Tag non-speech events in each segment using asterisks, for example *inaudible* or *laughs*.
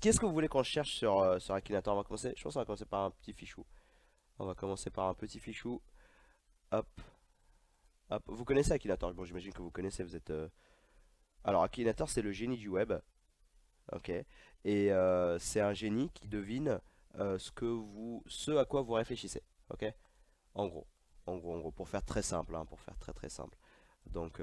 Qu'est-ce que vous voulez qu'on cherche sur, euh, Akinator va commencer, je pense qu'on va commencer par un petit fichou. On va commencer par un petit fichou. Hop. Vous connaissez Akinator Bon, j'imagine que vous connaissez, vous êtes... Euh, Alors, Akinator, c'est le génie du web. Ok. Et euh, c'est un génie qui devine ce, que vous, ce à quoi vous réfléchissez. Ok En gros. En gros, en gros. Pour faire très simple, hein, pour faire très très simple. Donc,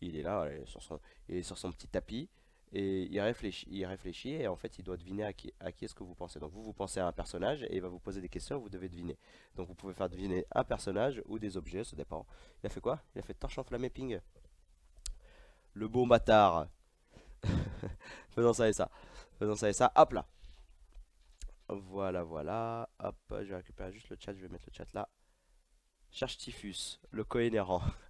il est là, sur il est sur son petit tapis et il réfléchit, il réfléchit et en fait il doit deviner à qui, est-ce que vous pensez. Donc vous, vous pensez à un personnage et il va vous poser des questions, vous devez deviner. Donc vous pouvez faire deviner un personnage ou des objets, ça dépend. Il a fait quoi Il a fait torche enflammée ping. Le beau bâtard. *laughs* Faisons ça et ça. Faisons ça et ça. Hop là. Voilà, voilà. Hop, je vais récupérer juste le chat, je vais mettre le chat là. Cherche typhus, le cohérent. *laughs*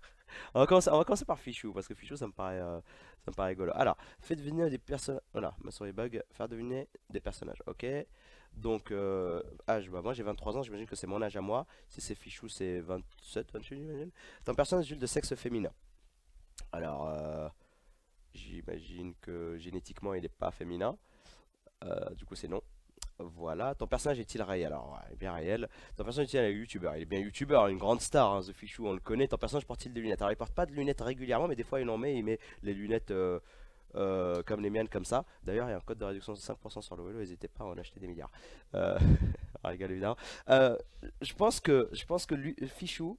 on, va commencer, par Fichou, parce que Fichou, ça me paraît, euh, ça me paraît rigolo. Alors, faites deviner des personnages. Voilà, ma souris bug, faire deviner des personnages, ok donc, euh, bah, moi j'ai 23 ans, j'imagine que c'est mon âge à moi. Si c'est Fichou, c'est 27, 28, j'imagine. C'est un personnage de sexe féminin. Alors, euh, j'imagine que génétiquement il n'est pas féminin. du coup, c'est non. Voilà. Ton personnage est-il réel Alors, il est bien réel. Ton personnage est-il un youtubeur Il est bien youtubeur, une grande star, hein, The fichu on le connaît. Ton personnage porte-t-il des lunettes Alors, il porte pas de lunettes régulièrement, mais des fois, il en met. Il met les lunettes euh, euh, comme les miennes, comme ça. D'ailleurs, il y a un code de réduction de 5% sur le vélo. N'hésitez pas à en acheter des milliards. Euh, *laughs* évidemment. Euh, je pense que, je pense que Fichou,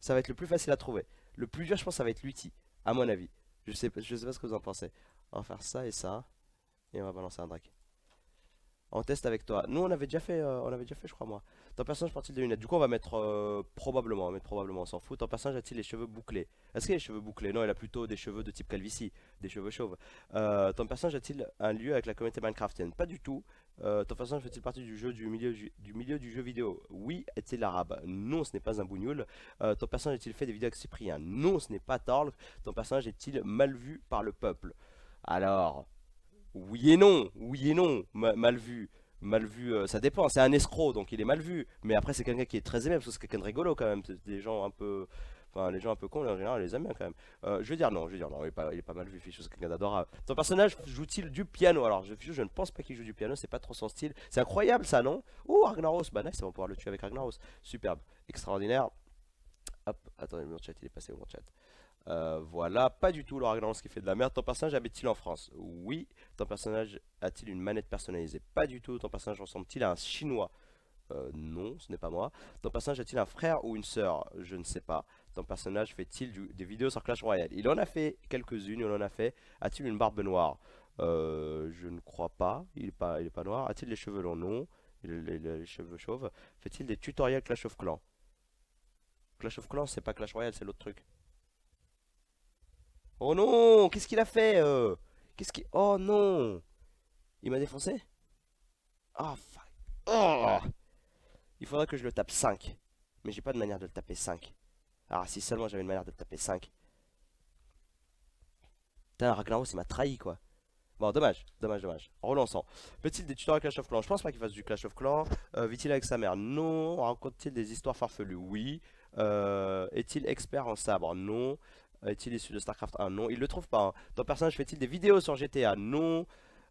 ça va être le plus facile à trouver. Le plus dur, je pense, ça va être l'outil, à mon avis. Je sais, je sais pas ce que vous en pensez. On va faire ça et ça. Et on va balancer un drac. On test avec toi. Nous, on avait déjà fait, euh, on avait déjà fait, je crois moi. Ton personnage porte il des lunettes Du coup, on va mettre euh, probablement, on va mettre probablement, on s'en fout. Ton personnage a-t-il les cheveux bouclés Est-ce qu'il a les cheveux bouclés Non, il a plutôt des cheveux de type calvitie, des cheveux chauves. Euh, ton personnage a-t-il un lieu avec la communauté Minecraftienne Pas du tout. ton personnage fait-il partie du jeu du milieu du milieu du jeu vidéo Oui. Est-il arabe Non, ce n'est pas un bougnoul. ton personnage a-t-il fait des vidéos avec Cyprien Non, ce n'est pas Torl. Ton personnage est-il mal vu par le peuple Alors, oui et non, oui et non, mal vu. Mal vu, euh, ça dépend. C'est un escroc, donc il est mal vu. Mais après, c'est quelqu'un qui est très aimé, parce que c'est quelqu'un de rigolo quand même. Des gens un peu. Enfin, les gens un peu cons, en général, les aiment bien quand même. Euh, je veux dire, non, je veux dire, non, il est pas, mal vu, Fichou, c'est quelqu'un d'adorable. Ton personnage joue-t-il du piano Alors, je, je ne pense pas qu'il joue du piano, c'est pas trop son style. C'est incroyable ça, non Ouh, Ragnaros Bah, nice, on va pouvoir le tuer avec Ragnaros. Superbe, extraordinaire. Hop, attendez, mon chat, il est passé au chat. Euh, voilà, pas du tout Laura ce qui fait de la merde. Ton personnage habite-t-il en France Oui. Ton personnage a-t-il une manette personnalisée Pas du tout. Ton personnage ressemble-t-il à un chinois euh, non, ce n'est pas moi. Ton personnage a-t-il un frère ou une sœur Je ne sais pas. Ton personnage fait-il des vidéos sur Clash Royale Il en a fait quelques-unes, il en a fait. A-t-il une barbe noire euh, Je ne crois pas. Il n'est pas, il est pas noir. A-t-il les cheveux longs Non. Il les cheveux chauves. Fait-il des tutoriels Clash of Clans Clash of Clans, c'est pas Clash Royale, c'est l'autre truc. Oh non Qu'est-ce qu'il a fait euh? Qu'est-ce qu'il... Oh non Il m'a défoncé Oh fuck ah. Il faudrait que je le tape 5. Mais j'ai pas de manière de le taper 5. Alors ah, si seulement j'avais une manière de le taper 5. Putain, Ragnaros il m'a trahi quoi. Bon, dommage, dommage, dommage. Relançons. Peut-il des tutoriels Clash of Clans Je pense pas qu'il fasse du Clash of Clans. Euh, vit-il avec sa mère Non. Raconte-t-il des histoires farfelues Oui. Euh, est-il expert en sabre Non. Euh, est-il issu de StarCraft 1 ah, Non, il le trouve pas. Ton hein. personnage fait-il des vidéos sur GTA Non.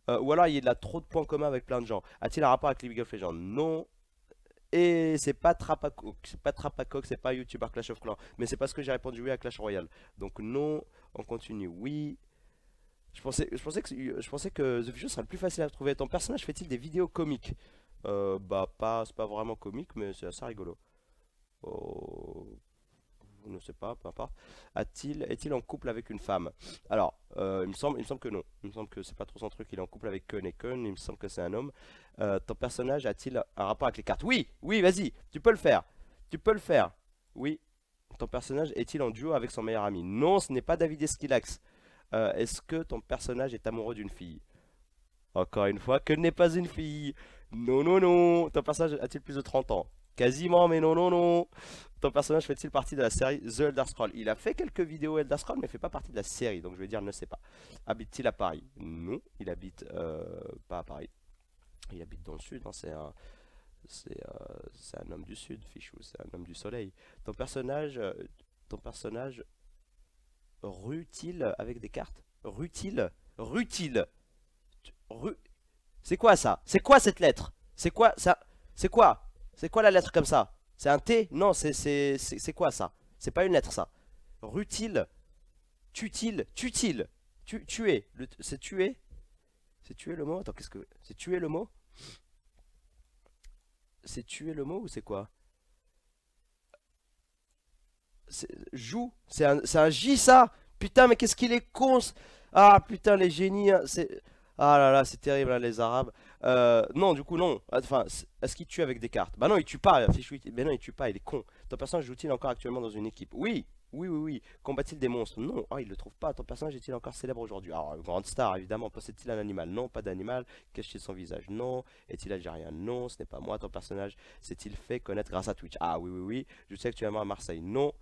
Euh, ou alors il a trop de points communs avec plein de gens. A-t-il un rapport avec League of Legends Non. Et c'est pas Trapacoc, c'est pas Trapacoc, c'est pas YouTuber Clash of Clans. Mais c'est parce que j'ai répondu oui à Clash Royale. Donc non, on continue. Oui. Je pensais, que, The Future serait le plus facile à trouver. Ton personnage fait-il des vidéos comiques euh, Bah pas, c'est pas vraiment comique, mais c'est assez rigolo. Oh ne sais pas, peu il est-il en couple avec une femme Alors, euh, il, me semble, il semble que non. Il me semble que c'est pas trop son truc. Il est en couple avec Kun et Kun. Il me semble que c'est un homme. Euh, ton personnage a-t-il un rapport avec les cartes Oui, oui, vas-y, tu peux le faire. Tu peux le faire. Oui. Ton personnage est-il en duo avec son meilleur ami Non, ce n'est pas David Esquilax. Euh, est-ce que ton personnage est amoureux d'une fille Encore une fois, que n'est pas une fille. Non, non, non. Ton personnage a-t-il plus de 30 ans Quasiment, mais non, non, non. Ton personnage fait-il partie de la série The Elder Scroll? Il a fait quelques vidéos Elder Scroll, mais fait pas partie de la série, donc je vais dire ne sais pas. Habite-t-il à Paris Non, il habite euh, pas à Paris. Il habite dans le sud, hein, c'est un... C'est euh, homme du sud, Fichou, c'est un homme du soleil. Ton personnage, euh, ton personnage rut-il avec des cartes t il Rue. C'est quoi ça C'est quoi cette lettre C'est quoi ça C'est quoi c'est quoi la lettre comme ça C'est un T Non, c'est quoi ça C'est pas une lettre ça. Rutile, tutile, tutile, tu, tuer. C'est tuer C'est tuer le mot Attends, qu'est-ce que... C'est tuer le mot C'est tuer le mot ou c'est quoi Joue, c'est un, J ça Putain, mais qu'est-ce qu'il est con Ah putain, les génies, hein. c'est... Ah là là, c'est terrible, hein, les Arabes euh, non, du coup, non. Ah, enfin, est-ce qu'il tue avec des cartes Bah non, il tue pas. Mais non, il tue pas, il est con. Ton personnage joue-t-il encore actuellement dans une équipe Oui, oui, oui, oui. Combat-il des monstres Non. oh, il le trouve pas. Ton personnage est-il encore célèbre aujourd'hui Alors, grande star, évidemment. Possède-t-il un animal Non, pas d'animal. Cache-t-il son visage Non. Est-il algérien Non, ce n'est pas moi. Ton personnage s'est-il fait connaître grâce à Twitch Ah, oui, oui, oui. Je sais actuellement à Marseille. Non.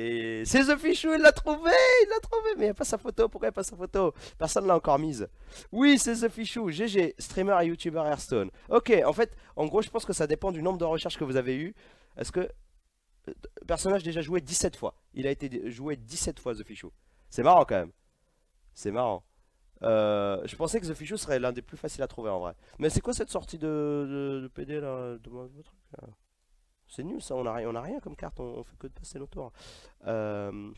Et c'est The Fichou, il l'a trouvé, il l'a trouvé, mais il n'y a pas sa photo, pourquoi il n'y a pas sa photo Personne ne l'a encore mise. Oui, c'est The Fichou, GG, streamer et youtubeur Hearthstone. Ok, en fait, en gros, je pense que ça dépend du nombre de recherches que vous avez eu. Est-ce que... Euh, personnage déjà joué 17 fois. Il a été joué 17 fois The Fichou. C'est marrant quand même. C'est marrant. Euh, je pensais que The Fichou serait l'un des plus faciles à trouver en vrai. Mais c'est quoi cette sortie de, de, PD là truc là c'est nul ça, on n'a on a rien comme carte, on, fait que de passer nos tours. Euh...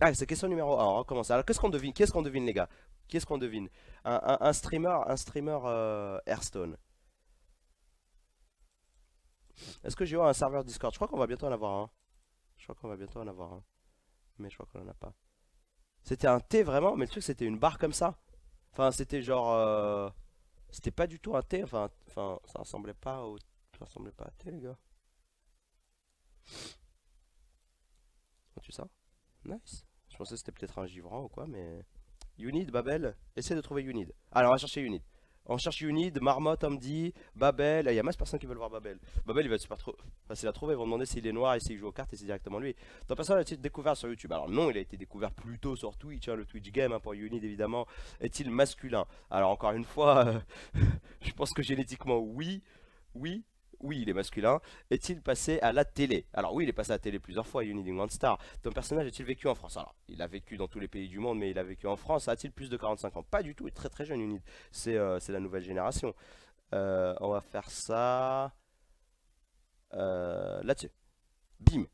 Ah, c'est question numéro 1, on recommence. Alors qu'est-ce qu'on devine, qu'est-ce qu'on devine les gars Qu'est-ce qu'on devine un, streamer, un streamer euh, Hearthstone. Est-ce que j'ai un serveur Discord Je crois qu'on va bientôt en avoir un. Je crois qu'on va bientôt en avoir un. Mais je crois qu'on en a pas. C'était un T vraiment, mais le truc c'était une barre comme ça. Enfin c'était genre... Euh, c'était pas du tout un thé, enfin, ça ressemblait pas au... Ça ressemblait pas à thé, les gars. Ah, tu ça Nice. Je pensais que c'était peut-être un givrant ou quoi, mais... Unid, Babel. essaie de trouver Unid. Alors, on va chercher Unid. On Cherche Unid, Marmotte, Hamdi, Babel. Ah, il y a masse de personnes qui veulent voir Babel. Babel, il va se super trop facile trouver. Ils vont demander s'il est noir et s'il joue aux cartes et c'est directement lui. Ton personne a-t-il découvert sur YouTube Alors non, il a été découvert plus tôt sur Twitch. Hein, le Twitch Game hein, pour Unid, évidemment, est-il masculin Alors encore une fois, euh, *laughs* je pense que génétiquement, oui. Oui, oui, il est masculin, est-il passé à la télé Alors oui, il est passé à la télé plusieurs fois, Unity One Star. Ton personnage a-t-il vécu en France Alors, il a vécu dans tous les pays du monde, mais il a vécu en France. A-t-il plus de 45 ans Pas du tout, il est très très jeune, Unity. Euh, c'est la nouvelle génération. Euh, on va faire ça... Euh, là-dessus. Bim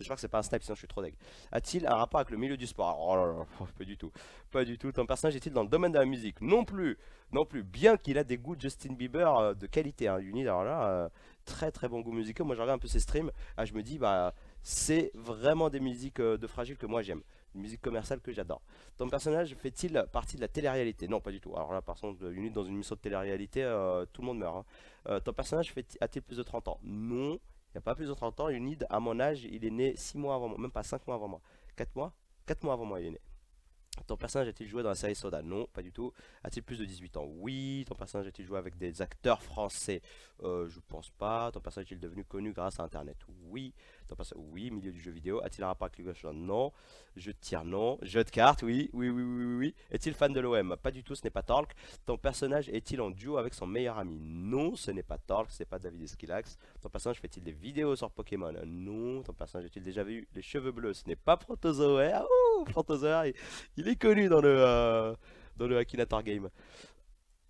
je crois que c'est pas un snipe, sinon je suis trop deg. A-t-il un rapport avec le milieu du sport Oh là là, *laughs* pas du tout. Pas du tout. Ton personnage est-il dans le domaine de la musique Non plus. Non plus. Bien qu'il a des goûts Justin Bieber euh, de qualité. Hein. Unid, alors là, euh, très très bon goût musical. Moi, j'en regarde un peu ses streams. Ah je me dis, bah, c'est vraiment des musiques euh, de fragile que moi j'aime. Une musique commerciale que j'adore. Ton personnage fait-il partie de la télé-réalité Non, pas du tout. Alors là, par contre, Unid dans une mission de télé-réalité, tout le monde meurt. Hein. ton personnage a-t-il plus de 30 ans Non. Il n'y a pas plus de 30 ans. Unid, à mon âge, il est né 6 mois avant moi, même pas 5 mois avant moi. 4 mois 4 mois avant moi, il est né. Ton personnage a-t-il joué dans la série Soda Non, pas du tout. A-t-il plus de 18 ans Oui. Ton personnage a-t-il joué avec des acteurs français euh, Je pense pas. Ton personnage est-il devenu connu grâce à Internet Oui. Oui, milieu du jeu vidéo. A-t-il un rapport avec le Non. Je de Non. Jeu de cartes Oui, oui, oui, oui, oui. Est-il fan de l'OM Pas du tout, ce n'est pas Tork. Ton personnage est-il en duo avec son meilleur ami Non, ce n'est pas Tork, ce n'est pas David Esquilax. Ton personnage fait-il des vidéos sur Pokémon Non. Ton personnage a-t-il déjà vu les cheveux bleus Ce n'est pas Protozoaire. Oh, Protozoaire, il, est connu dans le, euh, dans le Akinator Game.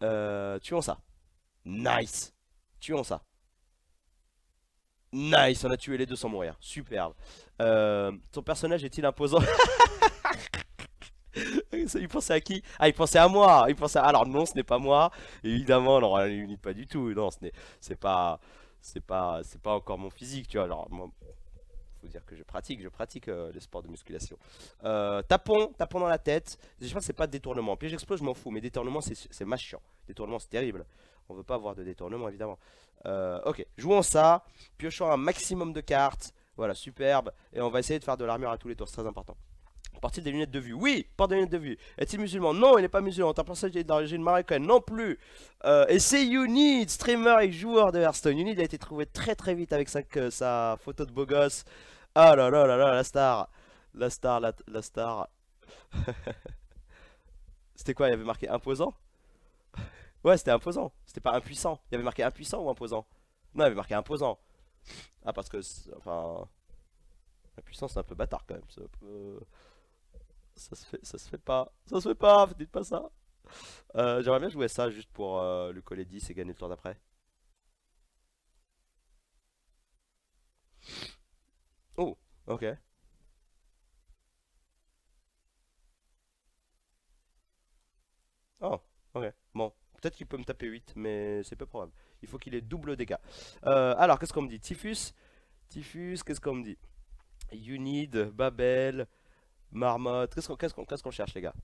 Euh, tuons ça. Nice Tuons ça. Nice, on a tué les deux sans mourir. Superbe. Euh, ton personnage est-il imposant *laughs* Il pensait à qui Ah, il pensait à moi. Il pensait Alors non, ce n'est pas moi. Évidemment, non, il pas du tout. Non, ce n'est, c'est pas, c'est pas, c'est pas encore mon physique, tu vois. Alors, faut dire que je pratique, je pratique euh, les sports de musculation. Euh, tapons, tapons dans la tête. Je pense que c'est pas détournement. Piège explose, je m'en fous. Mais détournement, c'est, c'est machiant. Détournement, c'est terrible. On veut pas avoir de détournement, évidemment. Euh, ok, jouons ça, piochons un maximum de cartes. Voilà, superbe. Et on va essayer de faire de l'armure à tous les tours, c'est très important. Partie des lunettes de vue. Oui, porte des lunettes de vue. Est-il musulman Non, il n'est pas musulman. T'as pensé qu'il est d'origine marocaine Non plus. Euh, et c'est Unid, streamer et joueur de Hearthstone. Unid a été trouvé très très vite avec sa, sa photo de beau gosse. Ah là là là là, la star. La star, la, la star. *laughs* C'était quoi Il avait marqué imposant Ouais, c'était imposant. C'était pas impuissant. Il y avait marqué impuissant ou imposant Non, il avait marqué imposant. Ah, parce que. Enfin. Impuissant c'est un peu bâtard quand même. Ça se, fait, ça se fait pas. Ça se fait pas, dites pas ça. Euh, j'aimerais bien jouer ça juste pour euh, lui coller 10 et gagner le tour d'après. Oh, ok. Oh, ok, bon. Peut-être qu'il peut me taper 8, mais c'est peu probable. Il faut qu'il ait double dégâts. Euh, alors, qu'est-ce qu'on me dit Typhus Typhus, qu'est-ce qu'on me dit Unid, Babel, Marmotte. Qu'est-ce qu'on cherche, les gars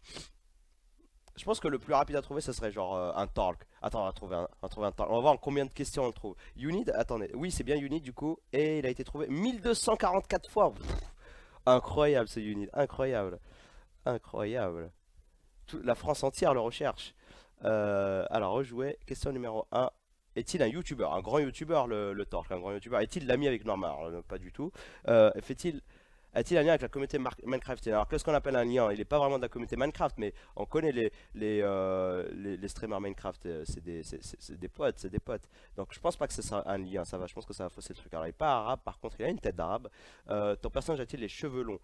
Je pense que le plus rapide à trouver, ça serait genre euh, un talk. Attends, on va trouver un, on On va voir combien de questions on le trouve. Unid, attendez. Oui, c'est bien Unid, du coup. Et il a été trouvé 1244 fois. incroyable, ce Unid. Incroyable. Incroyable. la France entière le recherche. Euh, alors, rejouer. Question numéro 1. Est-il un youtubeur Un grand youtubeur, le, le Torque, un grand youtubeur. Est-il l'ami avec Norma Pas du tout. Euh, fait-il. A-t-il un lien avec la communauté Minecraft Alors, qu'est-ce qu'on appelle un lien Il n'est pas vraiment de la communauté Minecraft, mais on connaît les, les, euh, les, streamers Minecraft, c'est des, potes, c'est des potes. Donc, je pense pas que c'est un lien, ça va, je pense que ça va fausser le truc. Alors, il n'est pas arabe, par contre, il a une tête d'arabe. ton personnage a-t-il les cheveux longs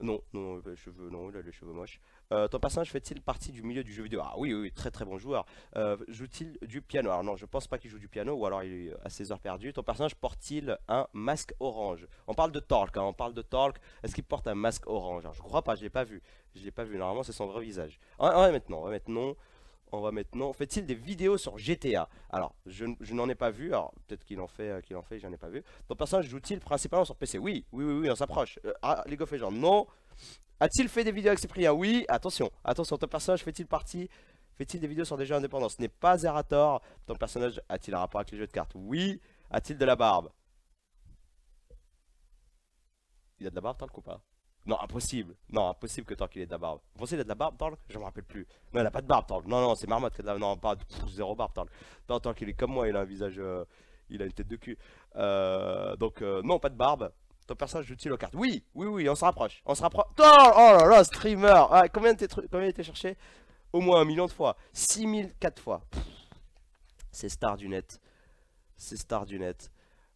non, non, euh, bah, cheveux, non, il a les cheveux moches. Euh, ton personnage fait-il partie du milieu du jeu vidéo Ah oui, oui, très très bon joueur. Euh, joue-t-il du piano Alors non, je pense pas qu'il joue du piano, ou alors il est à ses heures perdues. Ton personnage porte-t-il un masque orange On parle de Talk, hein, on parle de Talk. Est-ce qu'il porte un masque orange Alors, Je crois pas, je l'ai pas vu. Je l'ai pas vu, normalement c'est son vrai visage. Ah, ouais maintenant, ouais, on va maintenant. Fait-il des vidéos sur GTA Alors, je, n'en ai pas vu. Alors, peut-être qu'il en fait, euh, qu'il en fait, j'en ai pas vu. Ton personnage joue-t-il principalement sur PC Oui, oui, oui, on s'approche. Euh, ah, League of Legends, non. A-t-il fait des vidéos avec Cyprien Oui, attention, attention. Ton personnage fait-il partie Fait-il des vidéos sur des jeux indépendants Ce n'est pas Zerator. Ton personnage a-t-il un rapport avec les jeux de cartes Oui. A-t-il de la barbe Il a de la barbe, t'as le pas non, impossible. Non, impossible que tant il ait de la barbe. Vous pensez qu'il a de la barbe, Torque Je me rappelle plus. Non, il a pas de barbe, Torque. Non, non, c'est Marmotte qui a de la Non, pas zéro barbe, Torque. Non, qu'il il est comme moi, il a un visage. Euh, il a une tête de cul. Euh, donc, euh, non, pas de barbe. Ton personnage j'utilise aux cartes. Oui, oui, oui, on se rapproche. On se rapproche. Oh, oh là là, streamer. Ah, combien t'es combien t'es cherché Au moins un million de fois. 6004 fois. C'est star du net. C'est star du net.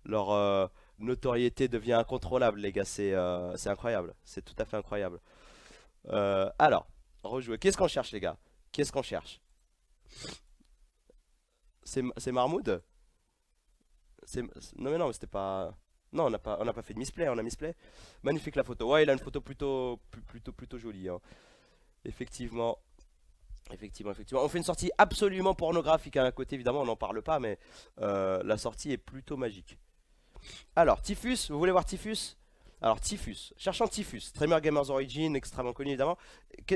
Leur notoriété devient incontrôlable, les gars. Euh, c'est incroyable. C'est tout à fait incroyable. Euh, alors, rejouer. Qu'est-ce qu'on cherche, les gars Qu'est-ce qu'on cherche C'est Marmoud Non, mais non, c'était pas... Non, on n'a pas, on pas fait de misplay, on a misplay. Magnifique la photo. Ouais, il a une photo plutôt, plutôt, plutôt jolie. Hein. Effectivement. Effectivement, effectivement. On fait une sortie absolument pornographique hein. à un côté, évidemment, on n'en parle pas, mais euh, la sortie est plutôt magique. Alors, Typhus, vous voulez voir Typhus alors, Typhus, cherchant Typhus, Tremor Gamers Origin, extrêmement connu évidemment,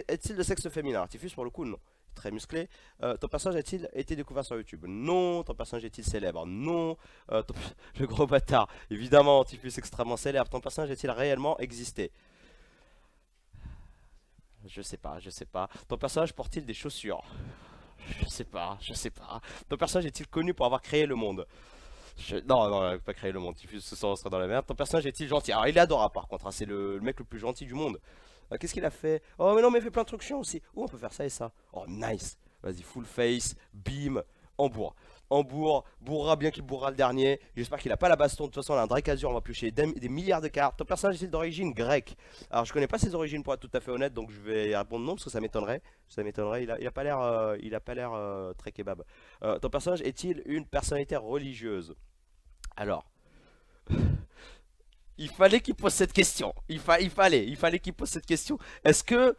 est-il de sexe féminin Alors, Typhus, pour le coup, non. Très musclé. Euh, ton personnage a-t-il été découvert sur YouTube Non. Ton personnage est-il célèbre Non. Euh, *laughs* le gros bâtard. Évidemment, Typhus extrêmement célèbre. Ton personnage a-t-il réellement existé Je sais pas, je sais pas. Ton personnage porte-t-il des chaussures Je sais pas, je sais pas. Ton personnage est-il connu pour avoir créé le monde non, non, pas créer le monde, ce soir on dans la merde. Ton personnage est-il gentil Alors il est adorable par contre, hein. c'est le... mec le plus gentil du monde. Euh, qu'est-ce qu'il a fait Oh mais non, mais il fait plein de trucs chiants aussi. Oh, on peut faire ça et ça. Oh, nice. Vas-y, full face, bim, Hambourg. Hambourg, bourra bien qu'il bourra le dernier. J'espère qu'il a pas la baston. De toute façon, on a un Drake Azur, on va piocher des, milliards de cartes. Ton personnage est il d'origine grecque. Alors, je connais pas ses origines pour être tout à fait honnête, donc je vais répondre non parce que ça m'étonnerait. Ça m'étonnerait. Il, il a, pas l'air, euh, euh, très kebab. ton personnage est-il une personnalité religieuse alors, *laughs* il fallait qu'il pose cette question. Il, fallait, il fallait qu'il pose cette question. Est-ce que...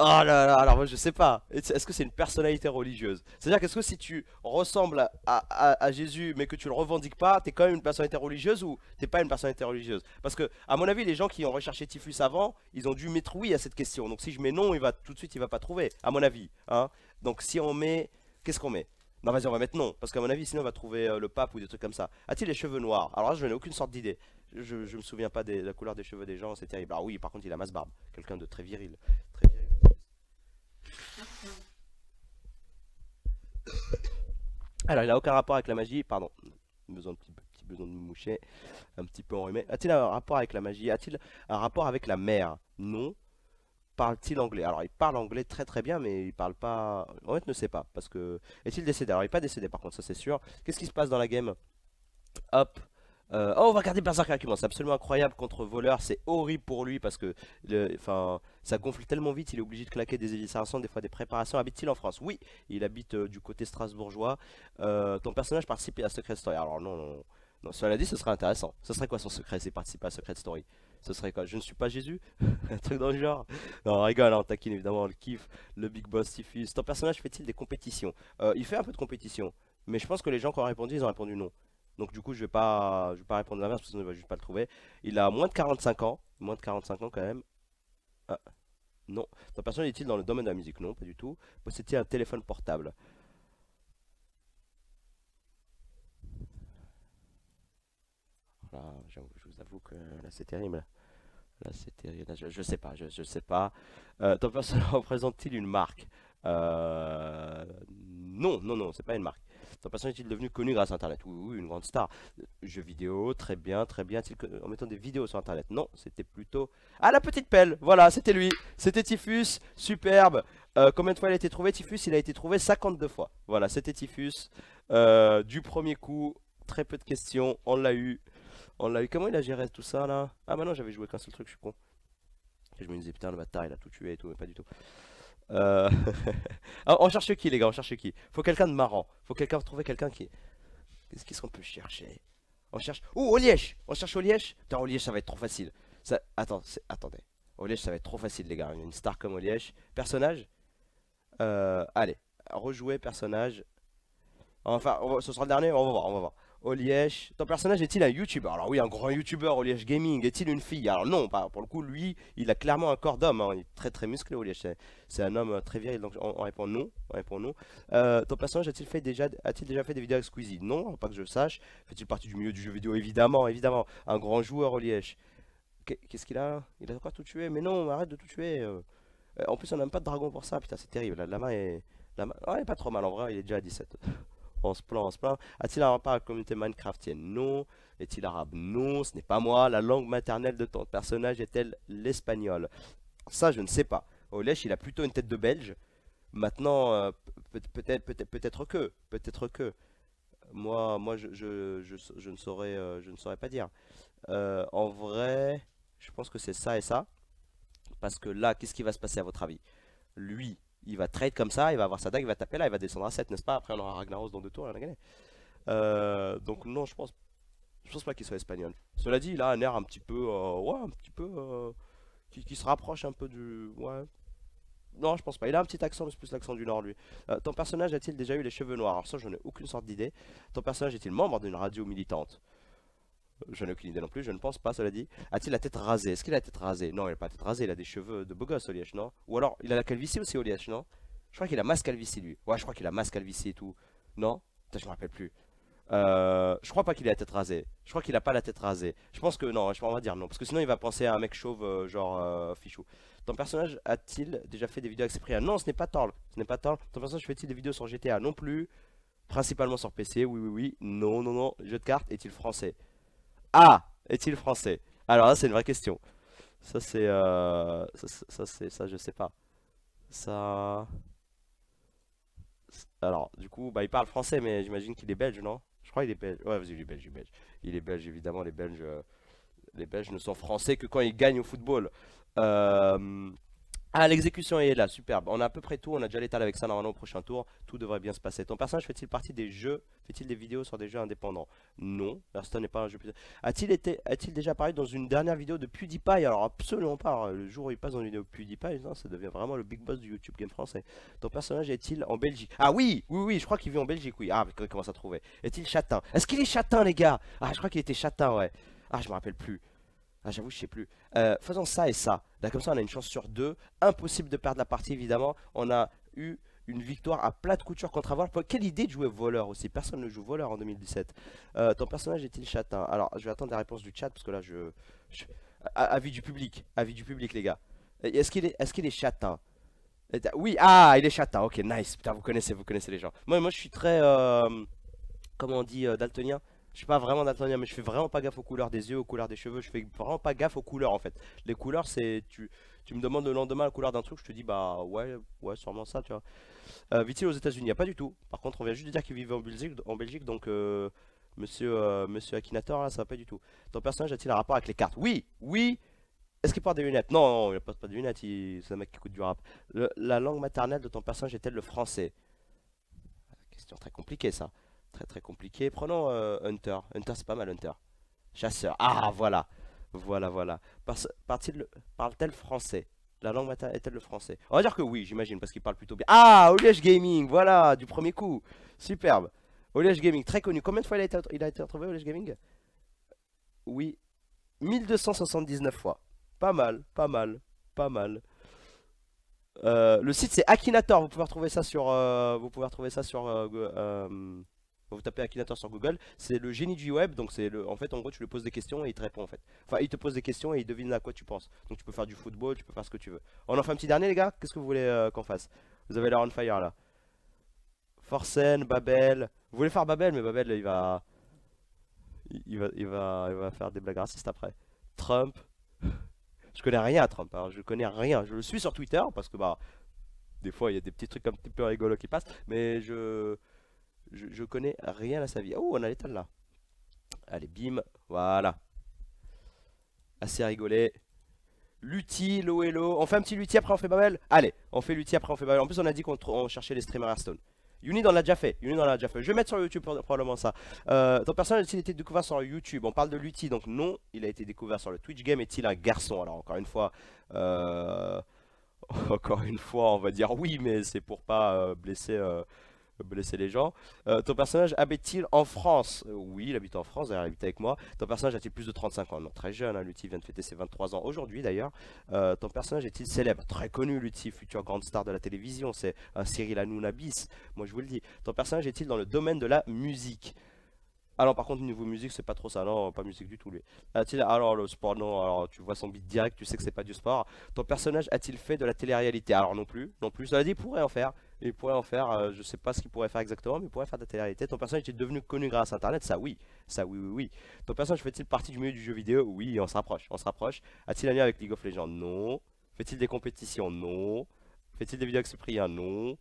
Oh là là, alors moi je sais pas. Est-ce que c'est une personnalité religieuse C'est-à-dire qu'est-ce que si tu ressembles à, Jésus mais que tu le revendiques pas, t'es quand même une personnalité religieuse ou t'es pas une personnalité religieuse Parce que, à mon avis, les gens qui ont recherché Typhus avant, ils ont dû mettre oui à cette question. Donc si je mets non, il va tout de suite, il va pas trouver, à mon avis. Hein Donc si on met, qu'est-ce qu'on met non, bah, vas-y, on va mettre non, parce qu'à mon avis, sinon on va trouver euh, le pape ou des trucs comme ça. A-t-il les cheveux noirs Alors là, je n'ai aucune sorte d'idée. Je, ne me souviens pas de la couleur des cheveux des gens, c'est terrible. Alors oui, par contre, il a masse barbe. Quelqu'un de très viril. Très viril. Alors, il n'a aucun rapport avec la magie. Pardon, besoin de petit, besoin de me moucher. Un petit peu enrhumé. A-t-il un rapport avec la magie A-t-il un rapport avec la mer Non parle-t-il anglais Alors il parle anglais très très bien, mais il parle pas. En fait, ne sait pas parce que est-il décédé Alors il n'est pas décédé par contre, ça c'est sûr. Qu'est-ce qui se passe dans la game Hop. Euh, oh, on va regarder Berserk c'est absolument incroyable contre Voleur, c'est horrible pour lui parce que enfin, ça gonfle tellement vite, il est obligé de claquer des élites des fois des préparations. Habite-t-il en France Oui, il habite euh, du côté strasbourgeois. Euh, ton personnage participe à Secret Story. Alors non, non, non. cela dit, ce serait intéressant. Ce serait quoi son secret, c'est participe à Secret Story ce serait quoi Je ne suis pas Jésus *laughs* Un truc dans le genre Non, rigole, hein, on taquine évidemment, le kiffe. Le Big Boss Tiffus. Ton personnage fait-il des compétitions euh, Il fait un peu de compétition, mais je pense que les gens qui ont répondu, ils ont répondu non. Donc du coup, je vais pas, je vais pas répondre l'inverse parce qu'on ne va juste pas le trouver. Il a moins de 45 ans, moins de 45 ans quand même. Ah, non. Ton personnage est-il dans le domaine de la musique Non, pas du tout. Possède-t-il un téléphone portable je vous avoue que là c'est terrible. Là, c'était... Je, ne sais pas, je, je sais pas. Euh, ton personnage *laughs* représente-t-il une marque euh, Non, non, non, c'est pas une marque. Ton personnage est-il devenu connu grâce à Internet oui, oui, une grande star. Euh, jeux vidéo, très bien, très bien. En mettant des vidéos sur Internet Non, c'était plutôt... Ah, la petite pelle Voilà, c'était lui. C'était Typhus, superbe. Euh, combien de fois il a été trouvé Typhus, il a été trouvé 52 fois. Voilà, c'était Typhus. du premier coup, très peu de questions, on l'a eu. On l'a eu. Comment il a géré tout ça là Ah bah non, j'avais joué qu'un seul truc, je suis con. je me disais putain, le bâtard il a tout tué et tout, mais pas du tout. Euh, *laughs* ah, on cherche qui les gars, on cherche qui Faut quelqu'un de marrant. Faut quelqu'un trouver quelqu'un qui. Qu'est-ce qu'on peut chercher On cherche. Ouh, Olièche On cherche Olièche liège Putain, ça va être trop facile. Ça... Attends, attendez. Olièche ça va être trop facile les gars. Une star comme Olièche. Personnage euh, Allez, rejouer personnage. Enfin, ce sera le dernier, on va voir, on va voir. Oliège, ton personnage est-il un youtubeur Alors oui, un grand youtubeur, Oliège Gaming. Est-il une fille Alors non, pour le coup, lui, il a clairement un corps d'homme. Hein. Il est très très musclé, Oliège. C'est un homme euh, très viril, donc on, répond non. On répond non. Euh, ton personnage a-t-il fait déjà, déjà fait des vidéos avec Squeezie Non, pas que je sache. Fait-il partie du milieu du jeu vidéo Évidemment, évidemment. Un grand joueur, Oliège. Qu'est-ce qu'il a Il a encore tout tué Mais non, arrête de tout tuer. Euh. En plus, on n'aime pas de dragon pour ça. Putain, c'est terrible. La, main est... La main... Oh, est pas trop mal en vrai, il est déjà à 17 on se plaint, A-t-il un rapport à la communauté minecraftienne Non. Est-il arabe Non, ce n'est pas moi. La langue maternelle de ton personnage est-elle l'espagnol Ça, je ne sais pas. Olesh, il a plutôt une tête de belge. Maintenant, euh, peut-être peut peut que, peut-être que. Moi, moi je, ne saurais, euh, je ne saurais pas dire. Euh, en vrai, je pense que c'est ça et ça. Parce que là, qu'est-ce qui va se passer à votre avis Lui, il va trade comme ça, il va avoir sa dague, il va taper là, il va descendre à 7, n'est-ce pas Après, on aura Ragnaros dans deux tours et on a gagné. donc, non, je pense, je pense pas qu'il soit espagnol. Cela dit, il a un air un petit peu. Euh, ouais, un petit peu. Euh, qui, se rapproche un peu du. Ouais. Non, je pense pas. Il a un petit accent, mais c'est plus l'accent du Nord, lui. Euh, ton personnage a-t-il déjà eu les cheveux noirs Alors, ça, je ai aucune sorte d'idée. Ton personnage est-il membre d'une radio militante je n'ai aucune idée non plus, je ne pense pas, cela dit. A-t-il la tête rasée Est-ce qu'il a la tête rasée Non, il n'a pas la tête rasée, il a des cheveux de beau gosse, Oliash non Ou alors, il a la calvitie aussi, Oliash, non Je crois qu'il a masse calvitie, lui. Ouais, je crois qu'il a masse calvitie et tout. Non Putain, je me rappelle plus. Euh, je crois pas qu'il a la tête rasée. Je crois qu'il a pas la tête rasée. Je pense que non, je pense on va dire non. Parce que sinon il va penser à un mec chauve, euh, genre euh, fichou. Ton personnage a-t-il déjà fait des vidéos avec ses Non, ce n'est pas Torl. Ce n'est pas Torl. Ton personnage fait-il des vidéos sur GTA Non plus. Principalement sur PC, oui, oui, oui. Non, non, non. Jeu de cartes est-il français ah est-il français Alors là, c'est une vraie question. Ça, c'est... Euh, ça, c'est... Ça, je sais pas. Ça... Alors, du coup, bah, il parle français, mais j'imagine qu'il est belge, non Je crois qu'il est belge. Ouais, vas-y, il est belge, il est belge. Il est belge, évidemment, les belges... Euh, les belges ne sont français que quand ils gagnent au football. Euh... Ah, l'exécution est là, superbe. On a à peu près tout, on a déjà l'étal avec ça normalement au prochain tour. Tout devrait bien se passer. Ton personnage fait-il partie des jeux Fait-il des vidéos sur des jeux indépendants Non, n'est pas un jeu A-t-il été... déjà apparu dans une dernière vidéo de PewDiePie Alors absolument pas. le jour où il passe dans une vidéo PewDiePie, ça devient vraiment le big boss du YouTube game français. Ton personnage est-il en Belgique Ah oui Oui, oui, je crois qu'il vit en Belgique, oui. Ah, comment ça trouver Est-il châtain Est-ce qu'il est châtain, les gars Ah, je crois qu'il était châtain, ouais. Ah, je me rappelle plus. Ah, j'avoue, je sais plus. Euh, faisons ça et ça. Là, bah, comme ça, on a une chance sur deux. Impossible de perdre la partie, évidemment. On a eu une victoire à plate couture contre avoir. Quelle idée de jouer voleur aussi Personne ne joue voleur en 2017. Euh, ton personnage est-il châtain Alors, je vais attendre la réponse du chat parce que là, je. Avis du public. Avis du public, les gars. Est-ce qu'il est, est, qu'il est châtain Oui, ah, il est châtain. Ok, nice. Putain, vous connaissez, vous connaissez les gens. Moi, moi je suis très. Euh, comment on dit Daltonien je suis pas vraiment daltonien, mais je fais vraiment pas gaffe aux couleurs des yeux, aux couleurs des cheveux. Je fais vraiment pas gaffe aux couleurs en fait. Les couleurs, c'est tu, me demandes le lendemain la couleur d'un truc, je te dis bah ouais, ouais, sûrement ça, tu vois. Euh, Vit-il aux États-Unis a pas du tout. Par contre, on vient juste de dire qu'il vivait en Belgique, en Belgique, donc euh, Monsieur euh, Monsieur Akinator ça va pas du tout. Ton personnage a-t-il un rapport avec les cartes Oui, oui. Est-ce qu'il porte des lunettes Non, non, il porte pas de lunettes. Il... C'est un mec qui écoute du rap. la langue maternelle de ton personnage est-elle le français Question très compliquée ça. Très très compliqué. Prenons euh, Hunter. Hunter, c'est pas mal, Hunter. Chasseur. Ah, voilà. Voilà, voilà. Parle-t-elle français La langue est-elle le français On va dire que oui, j'imagine, parce qu'il parle plutôt bien. Ah, Oliège Gaming, voilà, du premier coup. Superbe. Oliège Gaming, très connu. Combien de fois il a été, retrouvé, Oliège Gaming Oui. 1279 fois. Pas mal, pas mal, pas mal. Euh, le site c'est Akinator, vous pouvez retrouver ça sur, euh, vous pouvez retrouver ça sur vous tapez Akinator sur Google, c'est le génie du web. Donc c'est le, en fait, en gros, tu lui poses des questions et il te répond en fait. Enfin, il te pose des questions et il devine à quoi tu penses. Donc tu peux faire du football, tu peux faire ce que tu veux. On en fait un petit dernier, les gars. Qu'est-ce que vous voulez euh, qu'on fasse Vous avez la Runfire, là. Forsen, Babel. Vous voulez faire Babel, mais Babel, il va... Il va, il va, va faire des blagues racistes après. Trump. je connais rien à Trump, hein. je connais rien. Je le suis sur Twitter parce que bah des fois il y a des petits trucs un petit peu rigolos qui passent, mais je je, connais rien à sa vie. Oh, on a l'étal là. Allez, bim. Voilà. Assez rigolé. Lutti, Loelo. On fait un petit luti après on fait Babel Allez, on fait Lutti après on fait Babel. En plus, on a dit qu'on cherchait les streamers Hearthstone. Unid on l'a déjà fait, Unid on l'a déjà fait. Je vais mettre sur YouTube probablement ça. Euh, ton personnage a été découvert sur YouTube. On parle de l'outil donc non, il a été découvert sur le Twitch Game. Est-il un garçon Alors encore une fois, euh, *laughs* encore une fois, on va dire oui, mais c'est pour pas euh, blesser blesser les gens. Euh, ton personnage habite-t-il en France Oui, il habite en France, d'ailleurs il habite avec moi. Ton personnage a-t-il plus de 35 ans Non, très jeune, hein, vient de fêter ses 23 ans aujourd'hui d'ailleurs. Euh, ton personnage est-il célèbre Très connu Lutti, futur grande star de la télévision, c'est un Cyril Hanouna bis, moi je vous le dis. Ton personnage est-il dans le domaine de la musique alors par contre niveau musique c'est pas trop ça, non pas musique du tout lui. A-t-il alors le sport non alors tu vois son beat direct, tu sais que c'est pas du sport. Ton personnage a-t-il fait de la télé-réalité Alors non plus, non plus, a dit pourrait en faire il pourrait en faire, euh, je sais pas ce qu'il pourrait faire exactement, mais il pourrait faire de la télé Ton personnage est devenu connu grâce à Internet Ça oui, ça oui, oui, oui. Ton personnage fait-il partie du milieu du jeu vidéo Oui, on se rapproche, on se rapproche. A-t-il un lien avec League of Legends Non. Fait-il des compétitions Non. Fait-il des vidéos avec Cyprien Non.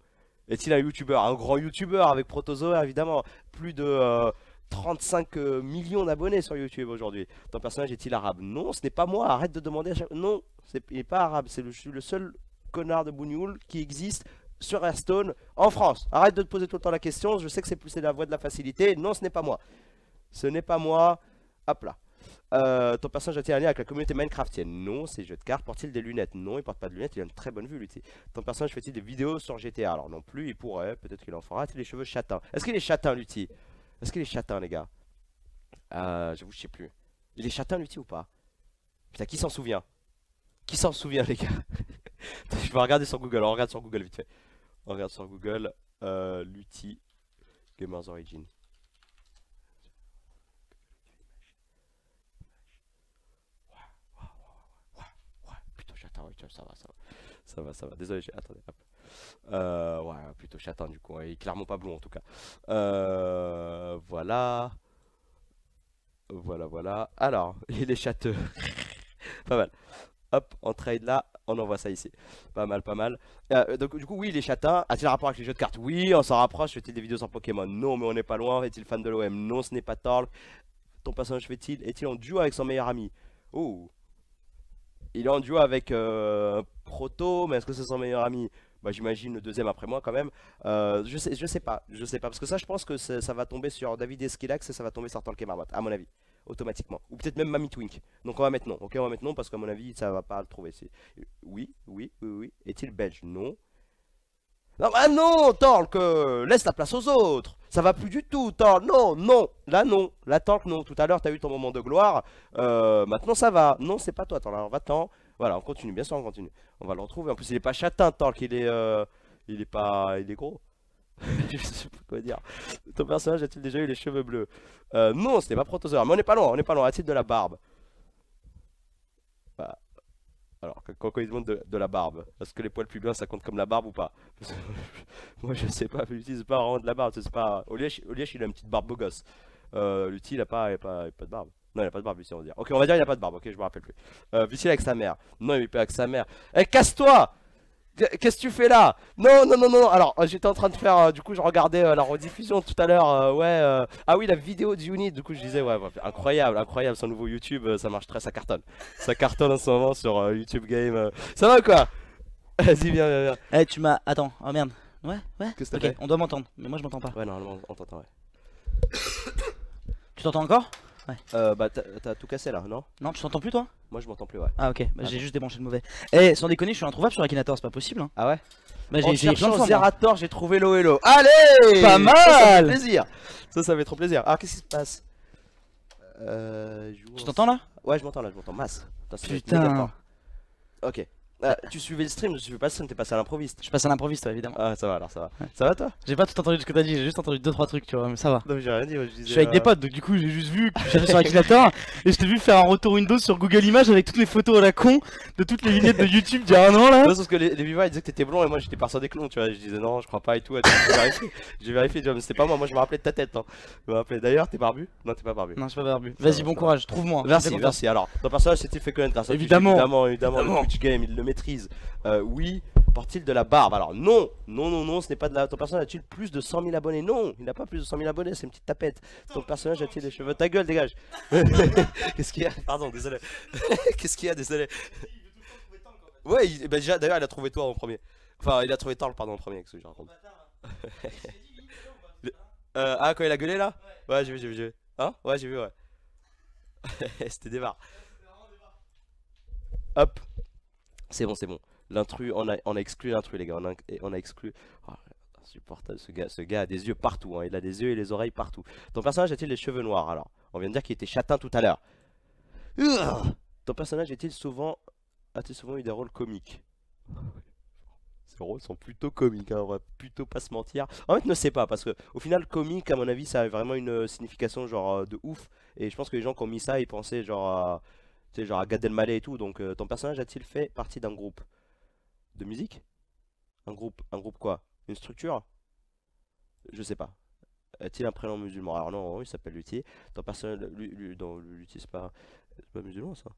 Est-il un youtubeur Un grand youtubeur avec Protozoa, évidemment. Plus de 35 euh, euh, millions d'abonnés sur YouTube aujourd'hui. Ton personnage est-il arabe Non, ce n'est pas moi. Arrête de demander à chaque... Non, il n'est pas arabe. C'est le... seul connard de Bougnoul qui existe sur Hearthstone en France Arrête de te poser tout le temps la question, je sais que c'est plus la voie de la facilité. Non, ce n'est pas moi. Ce n'est pas moi. Hop là. Euh, ton personnage a-t-il un lien avec la communauté Minecraftienne Non, c'est jeu de cartes. Porte-t-il des lunettes Non, il porte pas de lunettes, il a une très bonne vue lui. Ton personnage fait-il des vidéos sur GTA Alors non plus, il pourrait, peut-être qu'il en fera. a t les cheveux châtains Est-ce qu'il est châtain Lutti Est-ce qu'il est châtain les gars euh, Je vous sais plus. Il est châtain ou pas Putain, qui s'en souvient Qui s'en souvient les gars *laughs* Je vais regarder sur Google, on regarde sur Google vite fait on regarde sur Google euh, l'outil Gamers Origin. Plutôt j'attends, ça va, ça va. Ça va, ça va. Désolé, j'ai... Attendez, euh, ouais, plutôt châtain du coup, et hein. clairement pas blond en tout cas. Euh, voilà. Voilà, voilà. Alors, *laughs* il est châteux. pas mal hop, on trade là, on envoie ça ici. Pas mal, pas mal. Euh, donc du coup, oui, les chatins. a-t-il ah, un rapport avec les jeux de cartes Oui, on s'en rapproche. Fait-il des vidéos sur Pokémon Non, mais on n'est pas loin. Est-il fan de l'OM Non, ce n'est pas Tork. Ton personnage fait-il Est-il en duo avec son meilleur ami Oh Il est en duo avec euh, Proto, mais est-ce que c'est son meilleur ami bah, j'imagine le deuxième après moi quand même. Euh, je sais, je sais pas, je sais pas parce que ça, je pense que ça va tomber sur David Esquilax et ça va tomber sur et Marmot, à mon avis automatiquement. Ou peut-être même Mamie Twink. Donc on va mettre non. Ok, on va mettre non parce qu'à mon avis, ça va pas le trouver. C'est oui, oui, oui, oui. Est-il belge Non. Non, ah non, Torque, euh, laisse la place aux autres. Ça va plus du tout, Torque. Non, non, là non, la Torque non. Tout à l'heure, t'as eu ton moment de gloire. Euh, maintenant, ça va. Non, c'est pas toi, Torque. on va-t'en. Voilà, on continue. Bien sûr, on continue. On va le retrouver. En plus, il est pas châtain, Torque. Il est, euh, il est pas, il est gros. *laughs* je sais pas quoi dire. Ton personnage a-t-il déjà eu les cheveux bleus euh, Non, ce n'est pas Protoseur mais on n'est pas loin, on n'est pas loin. A-t-il de la barbe bah. Alors, quand, quand ils demandent de, la barbe, est-ce que les poils pubiens ça compte comme la barbe ou pas *laughs* Moi je sais pas, l'utile pas vraiment de la barbe, c'est pas. Olièche, il a une petite barbe beau gosse. Euh, Lutti il a pas, il pas, de barbe. Non, il a pas de barbe, Lucille on va dire. Ok, on va dire il a pas de barbe, ok, je me rappelle plus. Euh, est avec sa mère. Non, il est pas avec sa mère. Eh, casse-toi Qu'est-ce que tu fais là Non, non, non, non. Alors, euh, j'étais en train de faire. Euh, du coup, je regardais euh, la rediffusion tout à l'heure. ouais. Ah oui, la vidéo de Unit. Du coup, je disais, ouais, incroyable, incroyable. Son nouveau YouTube, ça marche très, ça cartonne. Ça cartonne en ce moment sur YouTube Game. Ça va quoi *laughs* Vas-y, viens, viens, viens. Eh, tu m'as. Attends, oh merde. Ouais, ouais. Ok, on doit m'entendre. Mais moi, je m'entends pas. Ouais, normalement, on t'entend, ouais. tu t'entends encore Ouais. Euh, bah t'as tout cassé là, non Non, tu t'entends plus toi Moi je m'entends plus, ouais. Ah ok, bah, ah j'ai juste débranché le mauvais. Eh, sans déconner, je suis introuvable sur Akinator, c'est pas possible. Hein. Ah ouais bah, j'ai hein. Zerator, j'ai trouvé l'eau et l'eau. Allez Pas mal ça, ça, fait plaisir Ça, ça fait trop plaisir. Alors qu'est-ce qui se passe euh, Tu t'entends là Ouais, je m'entends là, je m'entends masse. Putain. Ok. Bah, tu suivais le stream, je suivais pas le stream, t'es passé à l'improviste. Je passé à l'improviste, évidemment. Ah, ça va alors, ça va. Ça va toi J'ai pas tout entendu de ce que t'as dit, j'ai juste entendu 2-3 trucs, tu vois, mais ça va. Non, mais j'ai rien dit, moi, je disais. Je suis avec euh, des potes, donc du coup, j'ai juste vu que j'avais sur l'accumulateur *laughs* et je t'ai vu faire un retour Windows sur Google Images avec toutes les photos à la con de toutes les vignettes de YouTube d'il y a un an là. Non, parce que les, vivants viewers ils disaient que t'étais blond et moi j'étais persuadé des clones tu vois. Je disais non, je crois pas et tout. J'ai vérifié, *laughs* mais c'était pas moi, moi je me rappelais de ta tête. Hein. me rappelais d'ailleurs, t'es barbu Non, t'es pas barbu. Non, je suis pas barbu. Vas-y, bon courage, trouve-moi. Merci, merci. Alors, ton personnage sest fait connaître Évidemment. Évidemment, il euh, oui. Porte-t-il de la barbe Alors non, non, non, non, ce n'est pas de la... Ton personnage a-t-il plus de 100 000 abonnés Non, il n'a pas plus de 100 000 abonnés, c'est une petite tapette. Ton personnage a-t-il des cheveux Ta gueule, dégage *laughs* Qu'est-ce qu'il y a Pardon, désolé. *laughs* Qu'est-ce qu'il y a Désolé. Ouais, il... bah, déjà, d'ailleurs, il a trouvé toi en premier. Enfin, il a trouvé Tarl, pardon, en premier, avec ce *laughs* euh, ah, quand il a gueulé, là Ouais, j'ai vu, j'ai vu, j'ai vu. Hein Ouais, j'ai vu, ouais. C'était des barres. Hop. C'est bon, c'est bon. L'intrus, on a, exclu l'intrus, les gars. On a, on a exclu. Oh, ce gars, ce gars a des yeux partout. Hein. Il a des yeux et les oreilles partout. Ton personnage a-t-il les cheveux noirs alors On vient de dire qu'il était châtain tout à l'heure. Ton personnage est-il souvent a-t-il souvent eu des rôles comiques Ses rôles sont plutôt comiques, hein. on va plutôt pas se mentir. En fait, ne sais pas, parce que au final, comique, à mon avis, ça a vraiment une euh, signification genre euh, de ouf. Et je pense que les gens qui ont mis ça, ils pensaient genre à tu sais, genre à Gad et tout. Donc, euh, ton personnage a-t-il fait partie d'un groupe de musique Un groupe Un groupe quoi Une structure Je sais pas. A-t-il un prénom musulman Alors non, il s'appelle Lutti. Ton personnage... Luthier c'est pas... C'est pas musulman, ça.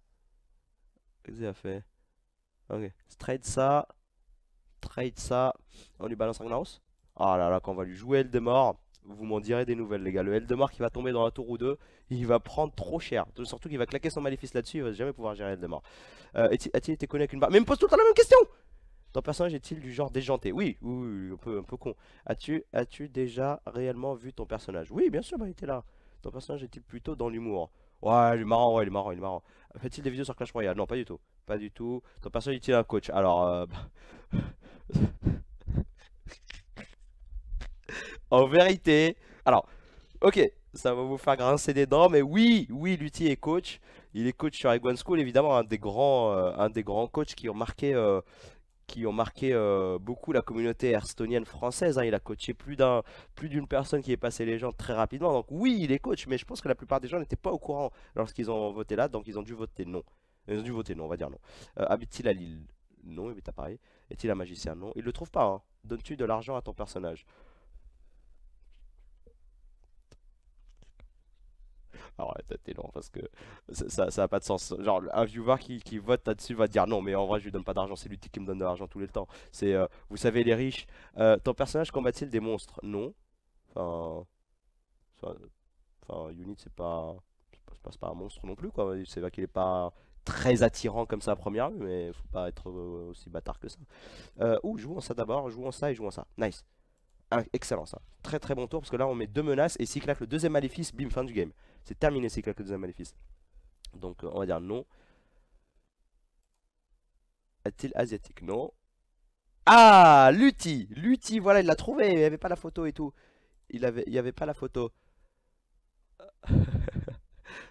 quest a fait Ok. trade ça. Trade ça. On lui balance un house. Oh là là, qu'on va lui jouer le démort vous m'en direz des nouvelles les gars. Le Eldemar qui va tomber dans la tour ou deux, il va prendre trop cher. Surtout qu'il va claquer son maléfice là-dessus, il va jamais pouvoir gérer Eldemar. Euh, a-t-il été connu avec une barre Mais me pose tout le la même question Ton personnage est-il du genre déjanté Oui, oui, un peu, un peu con. As-tu as déjà réellement vu ton personnage Oui, bien sûr, bah, il était là. Ton personnage est-il plutôt dans l'humour Ouais, il est marrant, ouais, il est marrant, il est marrant. Fait-il des vidéos sur Clash Royale Non, pas du tout. Pas du tout. Ton personnage est-il un coach Alors, euh, bah, *laughs* en vérité, alors, ok, ça va vous faire grincer des dents, mais oui, oui, Lutti est coach. Il est coach sur Iguan School, évidemment, un des grands, euh, un des grands coachs qui ont marqué, euh, qui ont marqué euh, beaucoup la communauté estonienne française. Hein. Il a coaché plus d'un, plus d'une personne qui est passée les gens très rapidement. Donc oui, il est coach, mais je pense que la plupart des gens n'étaient pas au courant lorsqu'ils ont voté là, donc ils ont dû voter non. Ils ont dû voter non, on va dire non. Habite-t-il à Lille Non, il est à Paris. Est-il un magicien Non. Il le trouve pas. Hein. Donnes-tu de l'argent à ton personnage Alors, ah t'es long parce que ça, ça, pas de sens. Genre, un viewer qui, qui vote là-dessus va dire non, mais en vrai, je lui donne pas d'argent, c'est lui qui me donne de l'argent tout le temps. C'est, euh, vous savez, les riches, euh, ton personnage combat-t-il des monstres Non. Enfin. Enfin, Unit, c'est pas. pas, un monstre non plus, quoi. C'est vrai qu'il est pas très attirant comme ça à première vue, mais faut pas être euh, aussi bâtard que ça. Euh, ou jouons ça d'abord, jouons ça et jouons ça. Nice. Ah, excellent ça. Très très bon tour parce que là on met deux menaces et s'il claque le deuxième maléfice, bim, fin du game. C'est terminé c'est quelques chose deuxième maléfice. Donc euh, on va dire non. Est-il asiatique Non. Ah Luti Luti, voilà, il l'a trouvé, il n'y avait pas la photo et tout. Il avait, il n'y avait pas la photo. *laughs*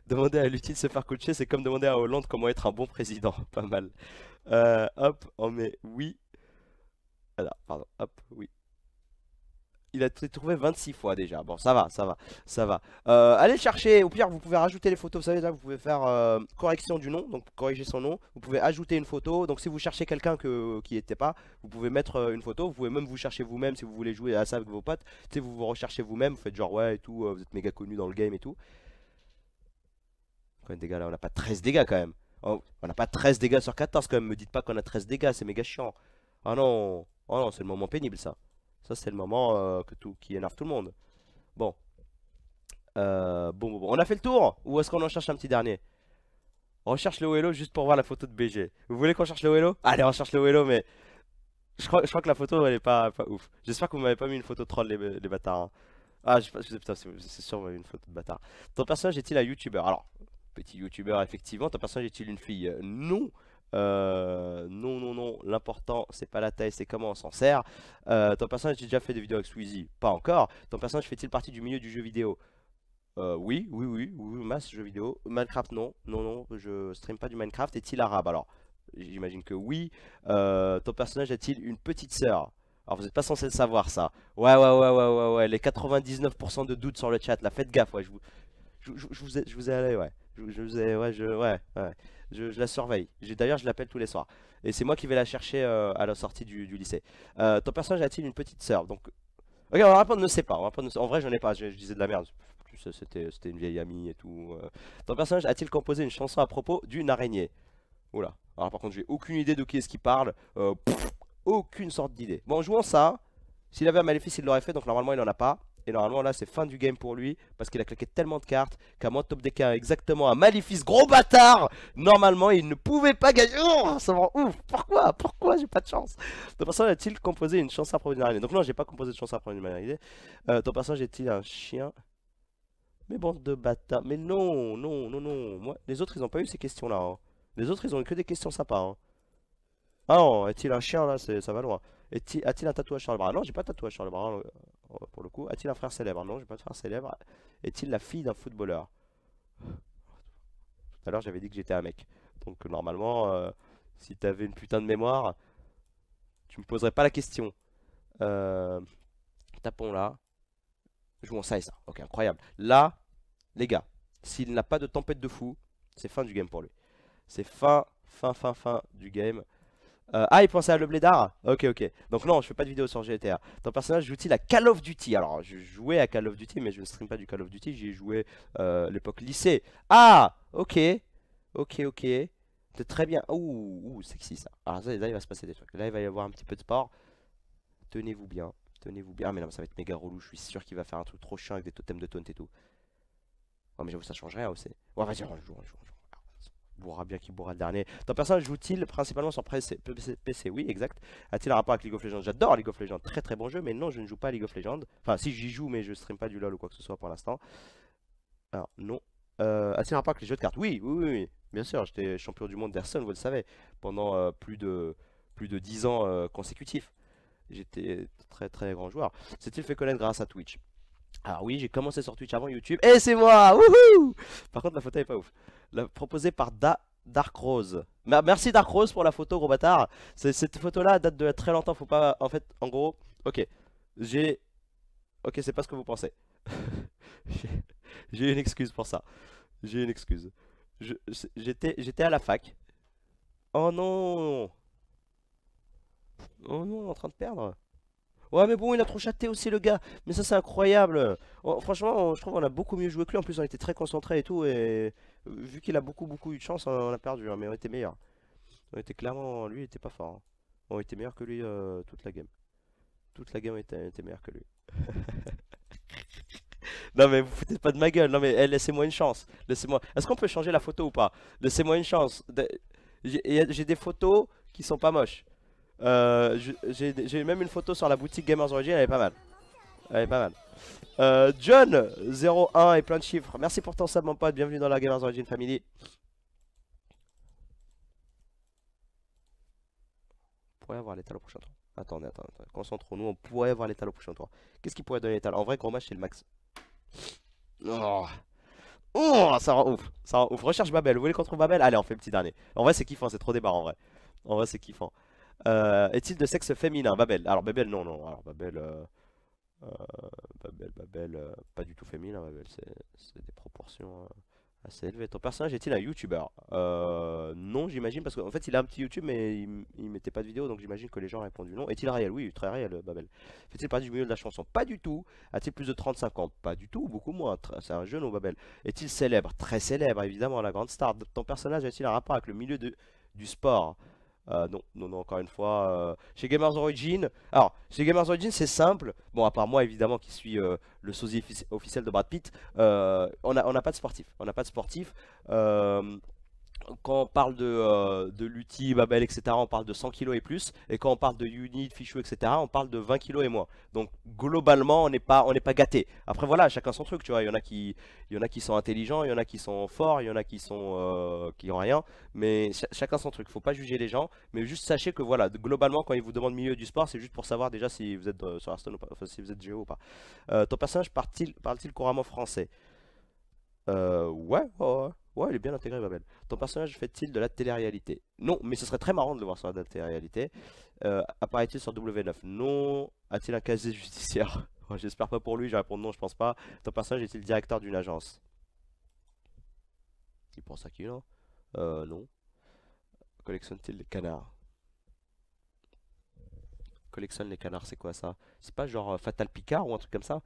demander à Luti de se faire coacher, c'est comme demander à Hollande comment être un bon président. *laughs* Pas mal. Euh, hop, on met oui. Alors, pardon, hop, oui il a été trouvé 26 fois déjà. Bon, ça va, ça va, ça va. Euh, allez chercher, au pire, vous pouvez rajouter les photos. Vous savez, là, vous pouvez faire euh, correction du nom, donc corriger son nom. Vous pouvez ajouter une photo. Donc, si vous cherchez quelqu'un qui n'était pas, vous pouvez mettre euh, une photo. Vous pouvez même vous chercher vous-même si vous voulez jouer à ça avec vos potes. Si vous vous recherchez vous-même, vous faites genre ouais et tout, vous êtes méga connu dans le game et tout. Quand de dégâts là On n'a pas 13 dégâts quand même. Oh, on n'a pas 13 dégâts sur 14 quand même. Me dites pas qu'on a 13 dégâts, c'est méga chiant. Ah non, oh non, c'est le moment pénible ça. Ça, c'est le moment euh, que tout, qui énerve tout le monde. Euh, bon. bon, On a fait le tour Ou est-ce qu'on en cherche un petit dernier On cherche le Hello juste pour voir la photo de BG. Vous voulez qu'on cherche le Hello Allez, on cherche le Hello, mais... Je crois, je crois que la photo, elle est pas, ouf. J'espère que vous m'avez pas mis une photo troll, les, les bâtards. Hein. Ah, je, sais putain, c'est sûr, vous m'avez mis une photo de bâtard. Ton personnage est-il un YouTuber Alors, petit YouTuber, effectivement. Ton personnage est-il une fille euh, Non euh, non, non, non, l'important c'est pas la taille, c'est comment on s'en sert. Euh, ton personnage, a-t-il déjà fait des vidéos avec Squeezie Pas encore. Ton personnage fait-il partie du milieu du jeu vidéo euh, oui, oui, oui, oui, masse jeu vidéo. Minecraft, non, non, non, je stream pas du Minecraft. Est-il arabe Alors, j'imagine que oui. Euh, ton personnage a-t-il une petite sœur alors vous n'êtes pas censé le savoir ça. Ouais ouais ouais ouais ouais ouais. Les 99% de doutes sur le chat là, faites gaffe ouais. Je vous, je, vous ai, je vous ai allé ouais. Je, je vous ai ouais je ouais ouais. Je, la surveille. D'ailleurs, je l'appelle tous les soirs. Et c'est moi qui vais la chercher euh, à la sortie du, lycée. Euh, ton personnage a-t-il une petite sœur Donc, ok, on va répondre ne sait pas. en vrai, je n'en ai pas. Je, disais de la merde. Euh, c'était une vieille amie et tout. Ton personnage a-t-il composé une chanson à propos d'une araignée Oula. Alors par contre, j'ai aucune idée de qui est-ce qui parle. aucune sorte d'idée. Bon, en jouant ça, s'il avait un maléfice, il l'aurait fait. Donc normalement, il n'en a pas. Et normalement, là, c'est fin du game pour lui. Parce qu'il a claqué tellement de cartes qu'à moins top des cas, exactement un maléfice gros bâtard Normalement, il ne pouvait pas gagner. Oh, ça rend ouf. Pourquoi Pourquoi j'ai pas de chance Ton personnage a-t-il composé une chance à Donc, non, j'ai pas composé de chance à probabilité. Euh, ton personnage est-il un chien mais bande de bâtards. Mais non, non, non, non. Moi, les autres, ils n'ont pas eu ces questions-là. Hein. Les autres, ils ont eu que des questions sympas. Hein. Ah non, est-il un chien là Ça va loin. A-t-il un tatouage sur le bras Non, j'ai pas de tatouage sur le bras. Hein, pour le coup. A-t-il un frère célèbre Non, j'ai pas de frère célèbre. Est-il la fille d'un footballeur Tout à l'heure, j'avais dit que j'étais un mec. Donc normalement, si euh, si t'avais une putain de mémoire, tu me poserais pas la question. Euh, tapons là. Jouons ça et ça. Ok, incroyable. Là, les gars, s'il n'a pas de tempête de fou, c'est fin du game pour lui. C'est fin, fin, fin, fin du game. Euh, ah, il pensait à le blédard Ok, ok. Donc non, je fais pas de vidéo sur GTA. Ton personnage joue-t-il à Call of Duty Alors, je jouais à Call of Duty, mais je ne stream pas du Call of Duty. J'y ai joué euh, l'époque lycée. Ah, ok. Ok, ok. C'est très bien. Ouh, ouh, sexy ça. Alors ça, là, il va se passer des trucs. Là, il va y avoir un petit peu de sport. Tenez-vous bien. Tenez-vous bien. Ah, mais non, ça va être méga relou. Je suis sûr qu'il va faire un truc trop chiant avec des totems de taunt et tout. Ouais, oh, mais j'avoue, ça rien aussi. Ouais, vas-y, on joue, on joue, joue bourra bien qui bourra le dernier. Ton personnage joue-t-il principalement sur PC Oui, exact. A-t-il un rapport avec League of Legends J'adore League of Legends, très très bon jeu, mais non, je ne joue pas à League of Legends. Enfin, si j'y joue, mais je stream pas du LoL ou quoi que ce soit pour l'instant. Alors, non. Euh, a-t-il un rapport avec les jeux de cartes oui, oui, oui, bien sûr, j'étais champion du monde d'Erson, vous le savez, pendant euh, plus, de, plus de 10 ans euh, consécutifs. J'étais très très grand joueur. S'est-il fait connaître grâce à Twitch alors oui, j'ai commencé sur Twitch avant YouTube. Et c'est moi Par contre, la photo est pas ouf. Proposé par da, Dark Rose. Merci Dark Rose pour la photo, gros bâtard. Cette photo-là date de très longtemps, faut pas... En fait, en gros, ok, j'ai... Ok, c'est pas ce que vous pensez. *laughs* j'ai une excuse pour ça. J'ai une excuse. J'étais à la fac. Oh non Oh non, on est en train de perdre. Ouais, mais bon, il a trop chaté aussi, le gars. Mais ça, c'est incroyable. Oh, franchement, je trouve qu'on a beaucoup mieux joué que lui. En plus, on était très concentré et tout. Et vu qu'il a beaucoup beaucoup eu de chance, on a perdu, hein, mais on était meilleur. On était clairement, lui, il était pas fort. Hein. On était meilleur que lui euh, toute la game. Toute la game était, était meilleure que lui. *laughs* non mais vous foutez pas de ma gueule. Non mais eh, laissez-moi une chance. Laissez-moi. Est-ce qu'on peut changer la photo ou pas Laissez-moi une chance. J'ai des photos qui sont pas moches. Euh, j'ai même une photo sur la boutique Gamers Origin, elle est pas mal. Allez pas mal. Euh, John, 01 et plein de chiffres. Merci pour ton sub, mon pote. Bienvenue dans la Gamers Origin Family. On pourrait avoir l'étal au prochain tour. Attendez, attendez, concentrons-nous. On pourrait avoir l'étal au prochain tour. Qu'est-ce qui pourrait donner l'étal En vrai, gros match, c'est le max. Oh. oh. ça rend ouf. Ça rend ouf. Recherche Babel. Vous voulez contre Babel Allez, on fait le petit dernier. En vrai, c'est kiffant. C'est trop débarrant en vrai. En vrai, c'est kiffant. Euh, Est-il de sexe féminin Babel. Alors, Babel, non, non. Alors, Babel. Euh, Babel, euh, Babel, euh, pas du tout féminin, Babel, c'est des proportions euh, assez élevées. Ton personnage est-il un youtubeur Non, j'imagine, parce qu'en fait, il a un petit YouTube, mais il, mettait pas de vidéo, donc j'imagine que les gens ont répondu non. Est-il réel Oui, très réel, Babel. Fait-il partie du milieu de la chanson Pas du tout. A-t-il plus de 35 ans Pas du tout, beaucoup moins. C'est un jeune, au Babel. Est-il célèbre Très célèbre, évidemment, la grande star. Ton personnage a-t-il un rapport avec le milieu du sport euh, non, non, non, encore une fois. Euh, chez Gamers Origin, alors, chez Gamers Origin, c'est simple. Bon, à part moi, évidemment, qui suis euh, le sosie officiel de Brad Pitt, on n'a on a pas de sportif. On n'a pas de sportif quand on parle de, euh, Lutti, Babel, etc., on parle de 100 kg et plus. Et quand on parle de Unit, Fichu, etc., on parle de 20 kg et moins. Donc globalement, on n'est pas, on pas gâté. Après voilà, chacun son truc, tu vois. Il y en a qui, y en a qui sont intelligents, il y en a qui sont forts, il y en a qui sont, euh, qui ont rien. Mais chacun son truc. Faut pas juger les gens, mais juste sachez que voilà, globalement, quand ils vous demandent milieu du sport, c'est juste pour savoir déjà si vous êtes euh, sur Aston ou pas, si vous êtes géo ou pas. ton personnage parle-t-il, parle il couramment français Ouais. ouais. Ouais, il est bien intégré, Babel. Ton personnage fait-il de la télé-réalité Non, mais ce serait très marrant de le voir sur la télé-réalité. Euh, apparaît-il sur W9 Non. A-t-il un casier judiciaire *laughs* J'espère pas pour lui, je réponds non, je pense pas. Ton personnage est-il directeur d'une agence Il pense à qui, là Euh, non. Collectionne-t-il des canards Collectionne les canards, c'est quoi ça C'est pas genre euh, Fatal Picard ou un truc comme ça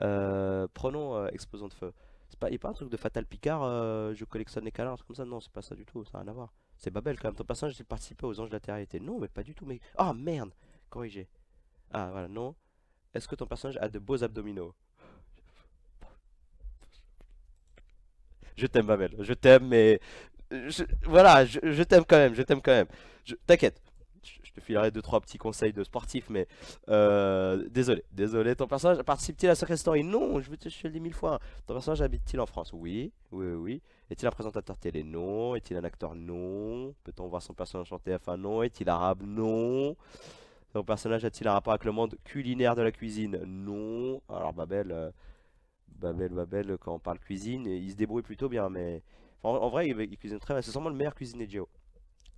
euh, Prenons euh, exposant de Feu. C'est pas, a pas un truc de Fatal Picard, euh, je collectionne les câlins, comme ça. Non, c'est pas ça du tout, ça n'a rien à voir. C'est Babel quand même. Ton personnage, s'est participé aux anges de la terre était Non, mais pas du tout, mais oh, merde Corrigé. Ah voilà, non. Est-ce que ton personnage a de beaux abdominaux Je t'aime, Babel. Je t'aime, mais. Voilà, je, je t'aime quand même, je t'aime quand même. T'inquiète, je filerai deux trois petits conseils de sportifs, mais euh, désolé, désolé. Ton personnage participe-t-il à Secret Story Non, je, te, te le dis mille fois. Ton personnage habite-t-il en France Oui, oui, oui. Est-il un présentateur télé Non. Est-il un acteur Non. Peut-on voir son personnage en TF1 Non. Est-il arabe Non. Ton personnage a-t-il un rapport avec le monde culinaire de la cuisine Non. Alors Babel, euh, Babel, Babel, quand on parle cuisine, il se débrouille plutôt bien, mais en, vrai, il, cuisine très bien. C'est sûrement le meilleur cuisinier de Géo.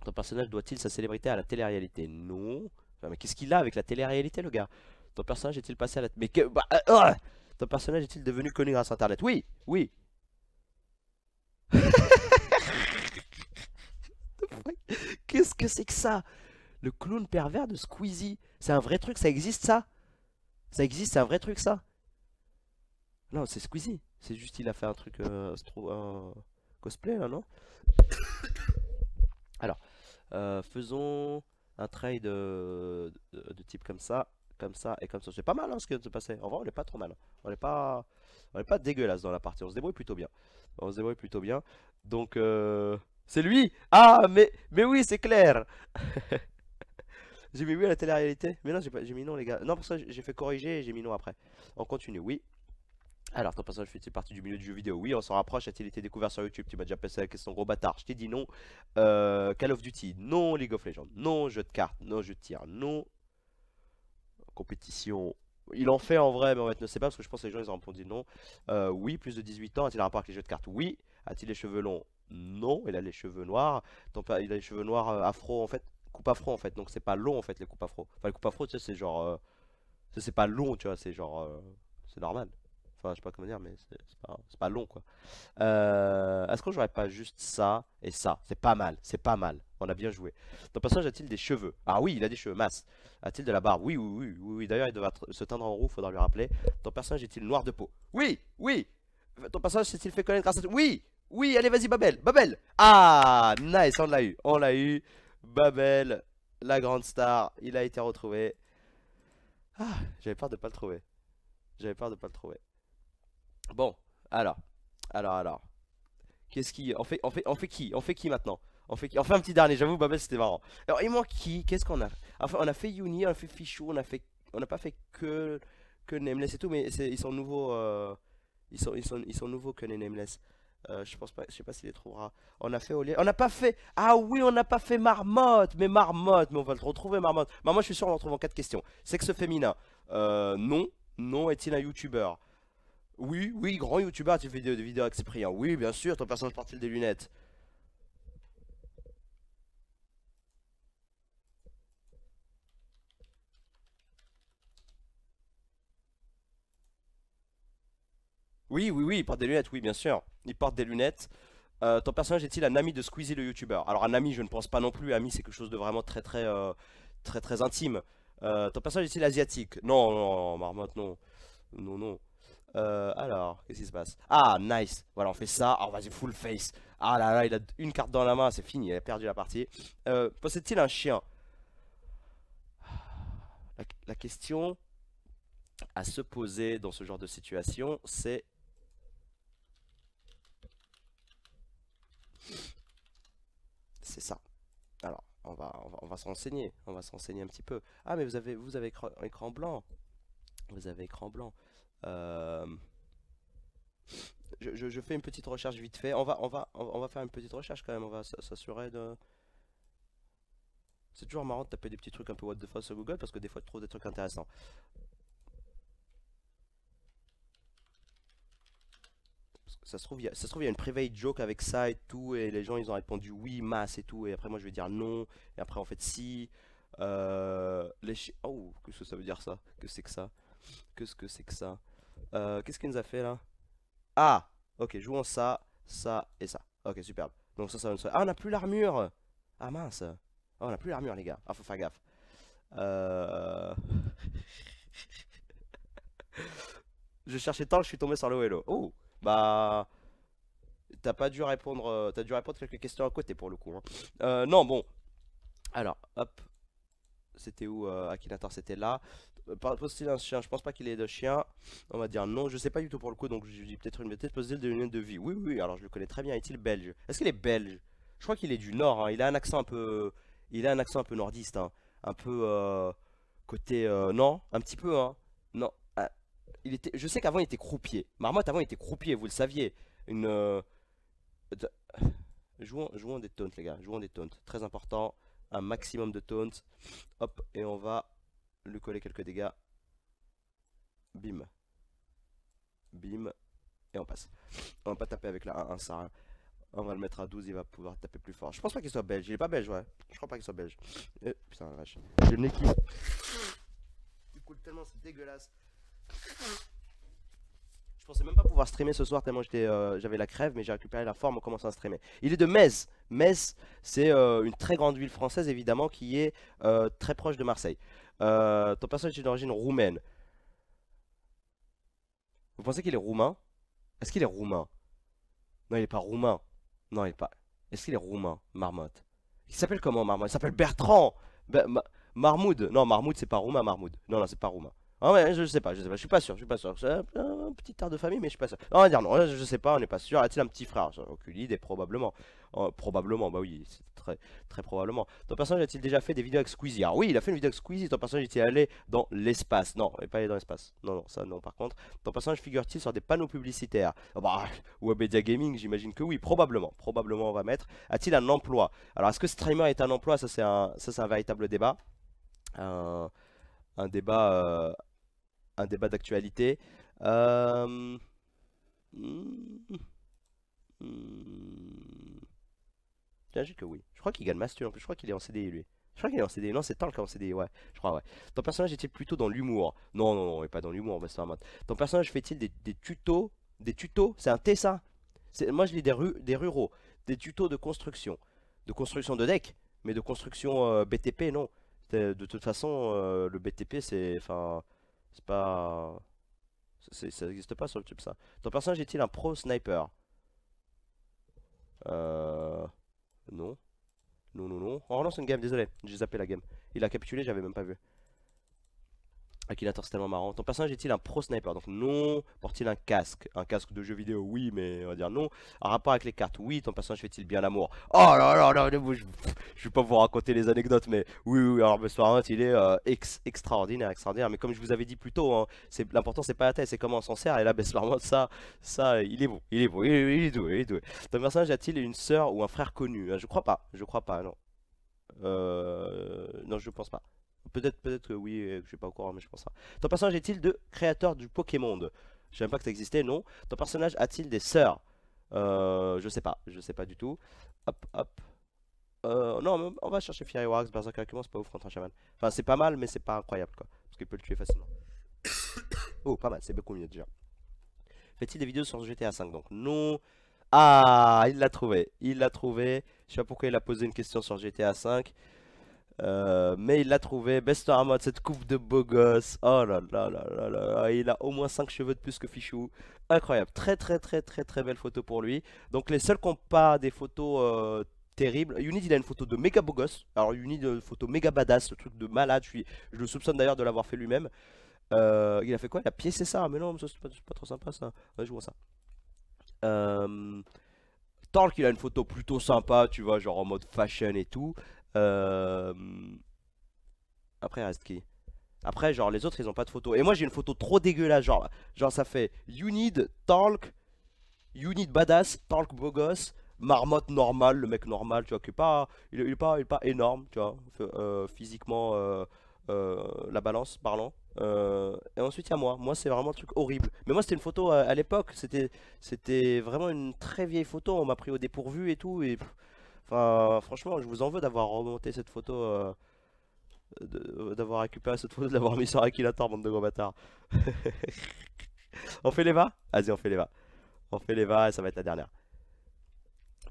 Ton personnage doit-il sa célébrité à la télé-réalité Non. mais qu'est-ce qu'il a avec la télé-réalité, le gars Ton personnage est-il passé à la... Mais que... Ton bah, euh, oh! personnage est-il devenu connu grâce à Internet Oui Oui *laughs* Qu'est-ce que c'est que ça Le clown pervers de Squeezie C'est un vrai truc, ça existe ça Ça existe, c'est un vrai truc ça Non, c'est Squeezie. C'est juste, il a fait un truc... Euh, cosplay, là, non *coughs* Alors... Euh, faisons un trade euh, de, type comme ça, comme ça et comme ça. C'est pas mal hein, ce qui vient se passer. En vrai, on n'est pas trop mal. On n'est pas, est pas dégueulasse dans la partie. On se débrouille plutôt bien. On se débrouille plutôt bien. Donc, euh, c'est lui Ah, mais, mais oui, c'est clair *laughs* J'ai mis oui à la télé-réalité Mais non, j'ai mis non, les gars. Non, pour ça, j'ai fait corriger et j'ai mis non après. On continue, oui. Alors, ton personnage fait partie du milieu du jeu vidéo Oui, on s'en rapproche. A-t-il été découvert sur YouTube Tu m'as déjà passé la question, gros bâtard. Je t'ai dit non. Euh, Call of Duty, non. League of Legends, non. Jeu de cartes, non. Jeu de tir, non. Compétition, il en fait en vrai, mais en fait ne sais pas parce que je pense que les gens ils ont répondu non. Euh, oui, plus de 18 ans. A-t-il un rapport avec les jeux de cartes Oui. A-t-il les cheveux longs Non. Il a les cheveux noirs. il a les cheveux noirs euh, afro en fait. Coupe afro en fait. Donc c'est pas long en fait les coupes afro. Enfin, les coupes afro, tu sais, c'est genre. ça c'est pas long, tu vois, c'est genre. c'est normal. Enfin, je sais pas comment dire, mais c'est pas, pas, long, quoi. Euh, est-ce qu'on jouerait pas juste ça et ça C'est pas mal, c'est pas mal. On a bien joué. Ton personnage a-t-il des cheveux Ah oui, il a des cheveux, masse. A-t-il de la barbe Oui, oui, oui. oui. D'ailleurs, il devra se teindre en roux, faudra lui rappeler. Ton personnage est-il noir de peau Oui, oui. Ton personnage s'est-il fait connaître grâce à... Oui, oui, allez, vas-y, Babel, Babel Ah, nice, on l'a eu, on l'a eu. Babel, la grande star, il a été retrouvé. Ah, j'avais peur de pas le trouver. J'avais peur de pas le trouver. Bon, alors, alors, alors. Qu'est-ce qui. On fait, on, fait, on fait qui On fait qui maintenant on fait, on fait un petit dernier, j'avoue, Babel, c'était marrant. Alors, et moi, qui Qu'est-ce qu'on a Enfin, on a fait Uni, on a fait Fichou, on a fait. On n'a pas fait que. Que Nameless et tout, mais ils sont nouveaux. Euh, ils, sont, ils, sont, ils sont nouveaux que Nameless. Euh, je pense pas, je sais pas s'il les trouvera. On a fait Oli... On n'a pas fait. Ah oui, on n'a pas fait Marmotte. Mais Marmotte, mais on va le retrouver, Marmotte. Bah, moi, je suis sûr, on le retrouve en quatre questions. Sexe féminin. Euh, non. Non, est-il un YouTuber oui, oui, grand youtubeur, tu fais des, vidéos avec Cyprien. Oui, bien sûr, ton personnage porte-t-il des lunettes Oui, oui, oui, il porte des lunettes, oui, bien sûr. Il porte des lunettes. Euh, ton personnage est-il un ami de Squeezie le youtubeur Alors un ami, je ne pense pas non plus. Ami, c'est quelque chose de vraiment très, très, euh, très, très intime. Euh, ton personnage est-il asiatique Non, non, non, marmotte, non. Non, non. Euh, alors, qu'est-ce qui se passe Ah, nice Voilà, on fait ça. on oh, vas-y, full face. Ah là là, il a une carte dans la main, c'est fini, il a perdu la partie. Euh, possède-t-il un chien la, question à se poser dans ce genre de situation, c'est... C'est ça. Alors, on va, on va, on se On va se un petit peu. Ah, mais vous avez, vous avez écran blanc. Vous avez écran blanc. Euh, je, fais une petite recherche vite fait. On va, on va, on va faire une petite recherche quand même. On va s'assurer de. C'est toujours marrant de taper des petits trucs un peu what the fuck sur Google parce que des fois tu trouves des trucs intéressants. Ça se, trouve, il y a, ça se trouve, il une private joke avec ça et tout, et les gens ils ont répondu oui, masse et tout, et après moi je vais dire non, et après en fait si. Euh, les oh, qu'est-ce que ça veut dire ça Que c'est que ça Qu'est-ce que c'est que ça euh, qu'est-ce qu'il nous a fait là Ah Ok, jouons ça, ça et ça. Ok, superbe. Donc ça, ça va nous... Ah, on n'a plus l'armure Ah mince ah, On n'a plus l'armure, les gars. Ah, faut faire gaffe. Euh, *laughs* je cherchais tant je suis tombé sur le hello. Oh Bah... T'as pas dû répondre... Euh, t'as dû répondre quelques questions à côté, pour le coup. Hein. non, bon. Alors, hop. C'était où Akinator C'était là. Euh, possible un chien, je pense pas qu'il est de chien. On va dire non, je sais pas du tout pour le coup, donc je dis peut-être une bêtise. poser de lunettes de vie. Oui, oui, alors je le connais très bien. Est-il belge Est-ce qu'il est belge Je crois qu'il est du nord. Hein. Il a un accent un peu. Il a un accent un peu nordiste. Hein. Un peu. Euh, côté. Euh, non, un petit peu, hein. Non. Ah, il était... Je sais qu'avant il était croupier. Marmotte avant il était croupier, vous le saviez. Une. Jouons, des taunts, les gars. Jouons des taunts. Très important. Un maximum de taunts. Hop, et on va lui coller quelques dégâts. Bim. Bim. Et on passe. On va pas taper avec la 1-1, ça. On va le mettre à 12, il va pouvoir taper plus fort. Je pense pas qu'il soit belge. Il est pas belge, ouais. Je crois pas qu'il soit belge. Euh, putain, la vache. J'ai une équipe Du coup tellement, c'est dégueulasse. Je pensais même pas pouvoir streamer ce soir tellement euh, j'avais la crève, mais j'ai récupéré la forme en commençant à streamer. Il est de Metz. Metz, c'est euh, une très grande ville française, évidemment, qui est très proche de Marseille. Euh, ton personnage est d'origine roumaine. Vous pensez qu'il est roumain Est-ce qu'il est roumain Non, il est pas roumain. Non, il est pas. Est-ce qu'il est roumain, Marmotte Il s'appelle comment, Marmotte Il s'appelle Bertrand Marmoud. Non, Marmoud, c'est pas roumain, Marmoud. Non, non, c'est pas roumain. Ah ouais, je sais pas, je sais pas, je suis pas sûr, je suis pas sûr. C'est un, petit art de famille, mais je suis pas sûr. Ah, on va dire non, je sais pas, on n'est pas sûr. A-t-il un petit frère Oculide, et probablement. Oh, probablement, bah oui, très, probablement. Ton personnage a-t-il déjà fait des vidéos avec Squeezie oui, il a fait une vidéo avec Squeezie. Ton personnage est-il allé dans l'espace Non, il n'est pas allé dans l'espace. Non, non, ça non par contre. Ton personnage figure-t-il sur des panneaux publicitaires Ou à ah bah, Gaming, j'imagine que oui, probablement. Probablement on va mettre. A-t-il un emploi Alors est-ce que streamer est un emploi Ça c'est un, véritable débat. Un, débat... Euh, un débat d'actualité. Euh... Hmm, hmm. que oui. Je crois qu'il gagne Mastu en plus, je crois qu'il est en CDI e, lui. Je crois qu'il est en CD, e. non c'est Tank en CD, e, ouais, je crois ouais. Ton personnage est-il plutôt dans l'humour Non, non, non, il est pas dans l'humour, mais c'est un mode. Ton personnage fait-il des, tutos Des tutos C'est un T ça Moi je lis des, ruraux, des tutos de construction. De construction de deck, mais de construction euh, BTP non. De, toute façon, euh, le BTP c'est... Enfin, c'est pas... Ça n'existe pas sur le tube ça. Ton personnage est-il un pro sniper Euh... Non. Non, non, non. Oh on relance une game, désolé. J'ai zappé la game. Il a capitulé, j'avais même pas vu. Akinator, ah, c'est tellement marrant. Ton personnage est-il un pro sniper Donc non. Porte-t-il un casque Un casque de jeu vidéo Oui, mais on va dire non. En rapport avec les cartes Oui. Ton personnage fait-il bien l'amour Oh là là là, je, ne vais pas vous raconter les anecdotes, mais oui, oui, alors ce il est euh, extraordinaire, extraordinaire. Mais comme je vous avais dit plus tôt, hein, c'est l'important, c'est pas la tête, c'est comment on s'en sert. Et là, Buster ça, ça, il est bon, il est bon, il est, doué, il est doué. Ton personnage a-t-il une sœur ou un frère connu euh, Je crois pas, je crois pas, non. Euh, non, je pense pas. Peut-être peut-être que oui, euh, je suis pas encore, mais je pense pas. Ton personnage est-il de créateur du Pokémon Je pas que ça existait, non. Ton personnage a-t-il des sœurs euh, Je sais pas, je sais pas du tout. Hop, hop. Euh, non, on va chercher Fiery Wax, Berserker ce c'est pas ouf contre un chaman. Enfin, c'est pas mal, mais c'est pas incroyable, quoi. Parce qu'il peut le tuer facilement. oh, pas mal, c'est beaucoup mieux déjà. Fait-il des vidéos sur GTA 5 Donc, non. Ah, il l'a trouvé. Il l'a trouvé. Je sais pas pourquoi il a posé une question sur GTA 5. Euh, mais il l'a trouvé. Best mode cette coupe de beau gosse. Oh là là là là là. Il a au moins 5 cheveux de plus que Fichou. Incroyable. Très très très très très belle photo pour lui. Donc les seuls qui pas des photos euh, terribles. Unid il a une photo de méga beau gosse. Alors Unid, une photo méga badass, le truc de malade. Je, je le soupçonne d'ailleurs de l'avoir fait lui-même. Euh, il a fait quoi Il a piécé ça. Mais non, c'est pas, trop sympa ça. Ouais, je vois ça. Euh... Talk, il a une photo plutôt sympa, tu vois, genre en mode fashion et tout. Euh, après, reste qui Après, genre, les autres, ils ont pas de photo. Et moi, j'ai une photo trop dégueulasse. Genre, genre ça fait You need talk, You need badass, talk beau gosse, marmotte normal, le mec normal, tu vois, qui est pas, il, est pas, énorme, tu vois, euh, physiquement, euh, la balance parlant. et ensuite, il y a moi. Moi, c'est vraiment un truc horrible. Mais moi, c'était une photo à, l'époque, c'était, c'était vraiment une très vieille photo. On m'a pris au dépourvu et tout. Et franchement, je vous en veux d'avoir remonté cette photo, euh, euh, d'avoir récupéré cette photo, de l'avoir mis sur Aquilator, bande de gros bâtards. *laughs* on fait les va Vas-y, on fait les va. On fait les va, ça va être la dernière.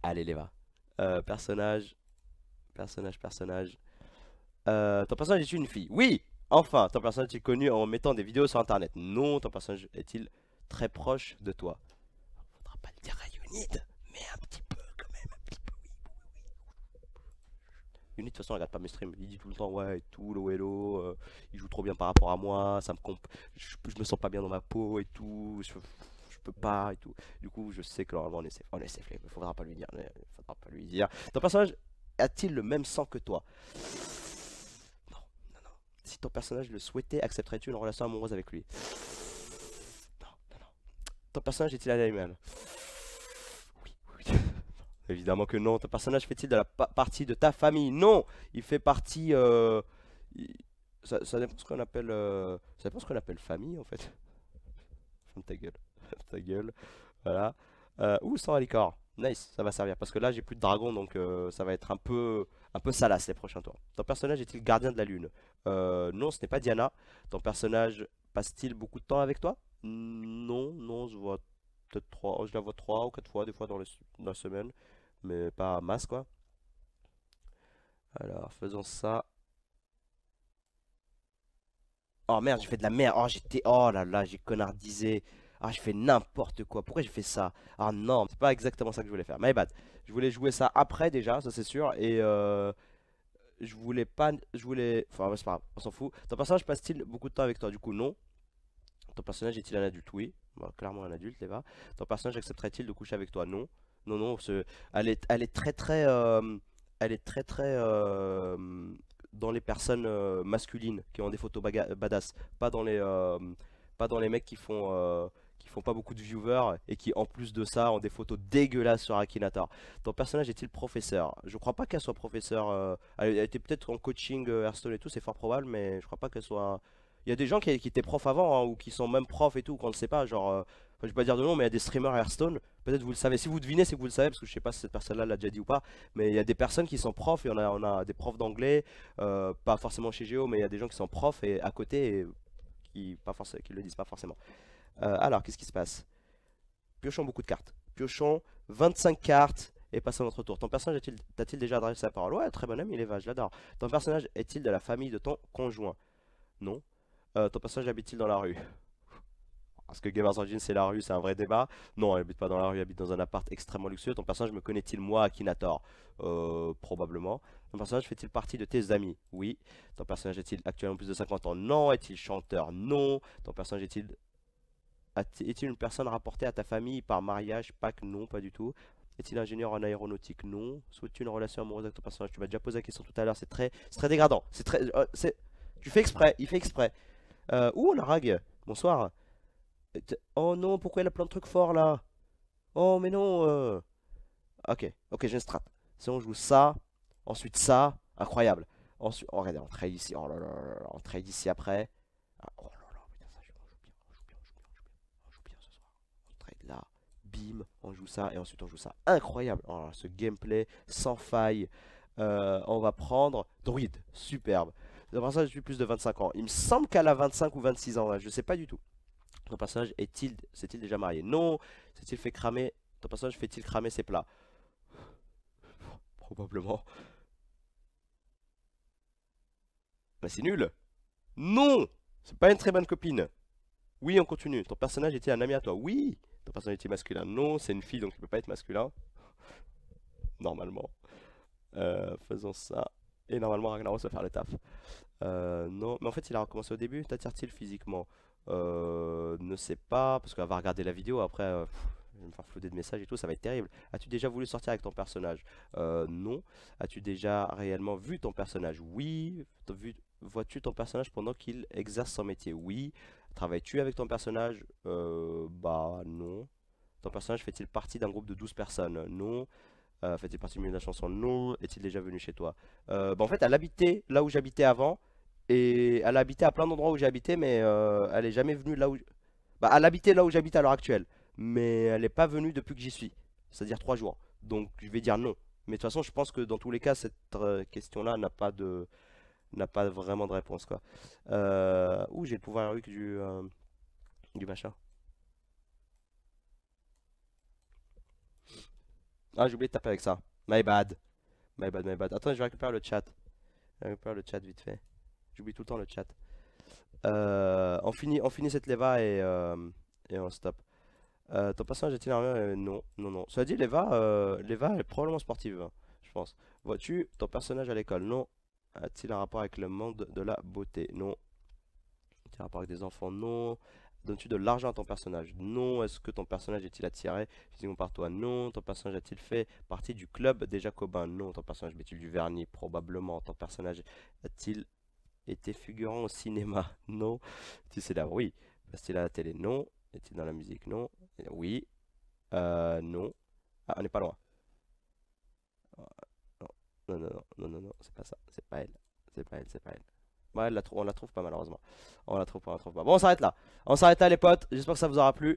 Allez, les va. Euh, personnage, personnage, personnage. ton personnage est une fille Oui Enfin, ton personnage est connu en mettant des vidéos sur internet Non, ton personnage est-il très proche de toi Faudra pas le dire à mais un petit peu. de toute façon, il regarde pas mes streams. Il dit tout le temps, ouais, et tout, l'eau et l'eau, euh, il joue trop bien par rapport à moi, ça me comp je, me sens pas bien dans ma peau et tout, je, peux pas et tout. Du coup, je sais que normalement on est safe. On est il faudra pas lui dire. faudra pas lui dire. Ton personnage a-t-il le même sang que toi Non, non, non. Si ton personnage le souhaitait, accepterais-tu une relation amoureuse avec lui Non, non, non. Ton personnage est-il à la Évidemment que non. Ton personnage fait-il de la partie de ta famille Non Il fait partie... Euh, ça, dépend ce qu'on appelle... Euh, ça dépend ce qu'on appelle famille, en fait. *laughs* Ferme ta gueule. *laughs* ta gueule. Voilà. Euh... Ouh, sans alicor. Nice, ça va servir. Parce que là, j'ai plus de dragon, donc euh, ça va être un peu, un peu salace les prochains tours. Ton personnage est-il gardien de la lune Non, ce n'est pas Diana. Ton personnage passe-t-il beaucoup de temps avec toi Non, non, je vois peut-être je la vois 3 ou quatre fois, des fois dans la semaine mais pas masse quoi. Alors faisons ça. Oh merde, j'ai fait de la merde. Oh j'étais. Oh là là, j'ai connardisé. Ah j'ai fait n'importe quoi. Pourquoi j'ai fait ça Ah non, c'est pas exactement ça que je voulais faire. My bad. Je voulais jouer ça après déjà, ça c'est sûr. Et euh... je voulais pas. Je voulais. Enfin c'est pas grave, on s'en fout. Ton personnage passe-t-il beaucoup de temps avec toi Du coup non. Ton personnage est-il un adulte Oui. Bon, clairement un adulte, les va. Ton personnage accepterait-il de coucher avec toi Non non, non, elle, est, très très, euh, elle est très très euh, dans les personnes euh, masculines qui ont des photos badass, pas dans les, pas dans les mecs qui font qui font pas beaucoup de viewers et qui en plus de ça ont des photos dégueulasses sur Akinator. Ton personnage est-il professeur Je crois pas qu'elle soit professeur. elle, était peut-être en coaching et tout, c'est fort probable, mais je crois pas qu'elle soit. Il y a des gens qui, étaient profs avant hein, ou qui sont même profs et tout, qu'on ne sait pas. Genre, je ne vais pas dire de nom, mais il y a des streamers Hearthstone, peut-être vous le savez, si vous devinez, c'est que vous le savez, parce que je sais pas si cette personne-là l'a déjà dit ou pas, mais il y a des personnes qui sont profs, et a, on a des profs d'anglais, euh, pas forcément chez Géo, mais il y a des gens qui sont profs et à côté, et qui, pas le disent pas forcément. Euh, alors, qu'est-ce qui se passe Piochons beaucoup de cartes. Piochons 25 cartes et passons à notre tour. Ton personnage t'a-t-il déjà adressé la parole Ouais, très bon il est vache, je l'adore. Ton personnage est-il de la famille de ton conjoint Non. Euh, ton personnage habite-t-il dans la rue parce que Gamers c'est la rue, c'est un vrai débat. Non, elle habite pas dans la rue, elle habite dans un appart extrêmement luxueux. Ton personnage me connaît-il moi, Akinator euh, Probablement. Ton personnage fait-il partie de tes amis Oui. Ton personnage est-il actuellement plus de 50 ans Non. Est-il chanteur Non. Ton personnage est-il est-il une personne rapportée à ta famille par mariage, que Non, pas du tout. Est-il ingénieur en aéronautique Non. Souhaites-tu une relation amoureuse avec ton personnage Tu m'as déjà posé la question tout à l'heure, c'est très, très dégradant. C'est très... Euh, tu fais exprès, il fait exprès. Euh, ouh, la Bonsoir. Euh, oh non, pourquoi il a plein de trucs forts là Oh mais non euh. Ok, ok, j'ai une strat. Si on joue ça, ensuite ça, incroyable. Ensuite, oh, regardez, on trade ici, oh on trade ici après. Ah, oh là là, on joue bien, on joue bien, ce soir. On trade là, bim, on joue ça, et ensuite on joue ça. Incroyable, oh ce gameplay sans faille. Euh, on va prendre Druid, superbe. D'abord ça, je suis plus de 25 ans. Il me semble qu'elle a 25 ou 26 ans, là, je sais pas du tout. Ton personnage est-il s'est-il déjà marié Non il fait cramer Ton personnage fait-il cramer ses plats Probablement. Bah c'est nul Non C'est pas une très bonne copine Oui, on continue. Ton personnage était un ami à toi Oui Ton personnage était masculin Non, c'est une fille donc il peut pas être masculin. *laughs* Normalement. Euh, faisons ça. Et normalement Ragnaros va faire le taf. Euh, non, mais en fait il a recommencé au début. T'attire-t-il physiquement euh, ne sais pas, parce qu'elle va regarder la vidéo après. Euh, je vais me faire de messages et tout, ça va être terrible. As-tu déjà voulu sortir avec ton personnage euh, Non. As-tu déjà réellement vu ton personnage Oui. Vois-tu ton personnage pendant qu'il exerce son métier Oui. Travailles-tu avec ton personnage euh, Bah non. Ton personnage fait-il partie d'un groupe de 12 personnes Non. Euh, fait-il partie du milieu de la chanson Non. Est-il déjà venu chez toi bah, En fait, à habitait là où j'habitais avant. Et elle a habité à plein d'endroits où j'ai habité, mais euh, elle est jamais venue là où. Bah, elle habitait là où j'habite à l'heure actuelle, mais elle n'est pas venue depuis que j'y suis, c'est-à-dire trois jours. Donc je vais dire non. Mais de toute façon, je pense que dans tous les cas, cette euh, question-là n'a pas de n'a pas vraiment de réponse quoi. Euh... Ouh, j'ai le pouvoir héroïque du euh, du machin. Ah, j'ai oublié de taper avec ça. My bad. My bad, my bad. Attends, je vais récupérer le chat. Je récupère le chat vite fait. J'oublie tout le temps le chat. Euh, on, finit, on finit cette leva et, euh, et on stop. Euh, ton personnage est-il armé Non, non, non. Cela dit, Leva, Leva est probablement sportive, hein, je pense. Vois-tu ton personnage à l'école Non. A-t-il un rapport avec le monde de la beauté Non. A-t-il un rapport avec des enfants Non. Donnes-tu de l'argent à ton personnage Non. Est-ce que ton personnage est-il attiré physiquement par toi Non. Ton personnage a-t-il fait partie du club des Jacobins Non. Ton personnage met-il du vernis Probablement. Ton personnage a-t-il était figurant au cinéma *laughs* Non. Tu sais là, oui. qu'il bah, à la télé Non. Était dans la musique Non. Oui. Euh, non. Ah, on n'est pas loin. Ah, non, non, non, non, non, non, c'est pas ça. C'est pas elle. C'est pas elle, c'est pas elle. Bah, on la trouve pas malheureusement. On la trouve pas, on la trouve pas. Bon, on s'arrête là. On s'arrête là les potes. J'espère que ça vous aura plu.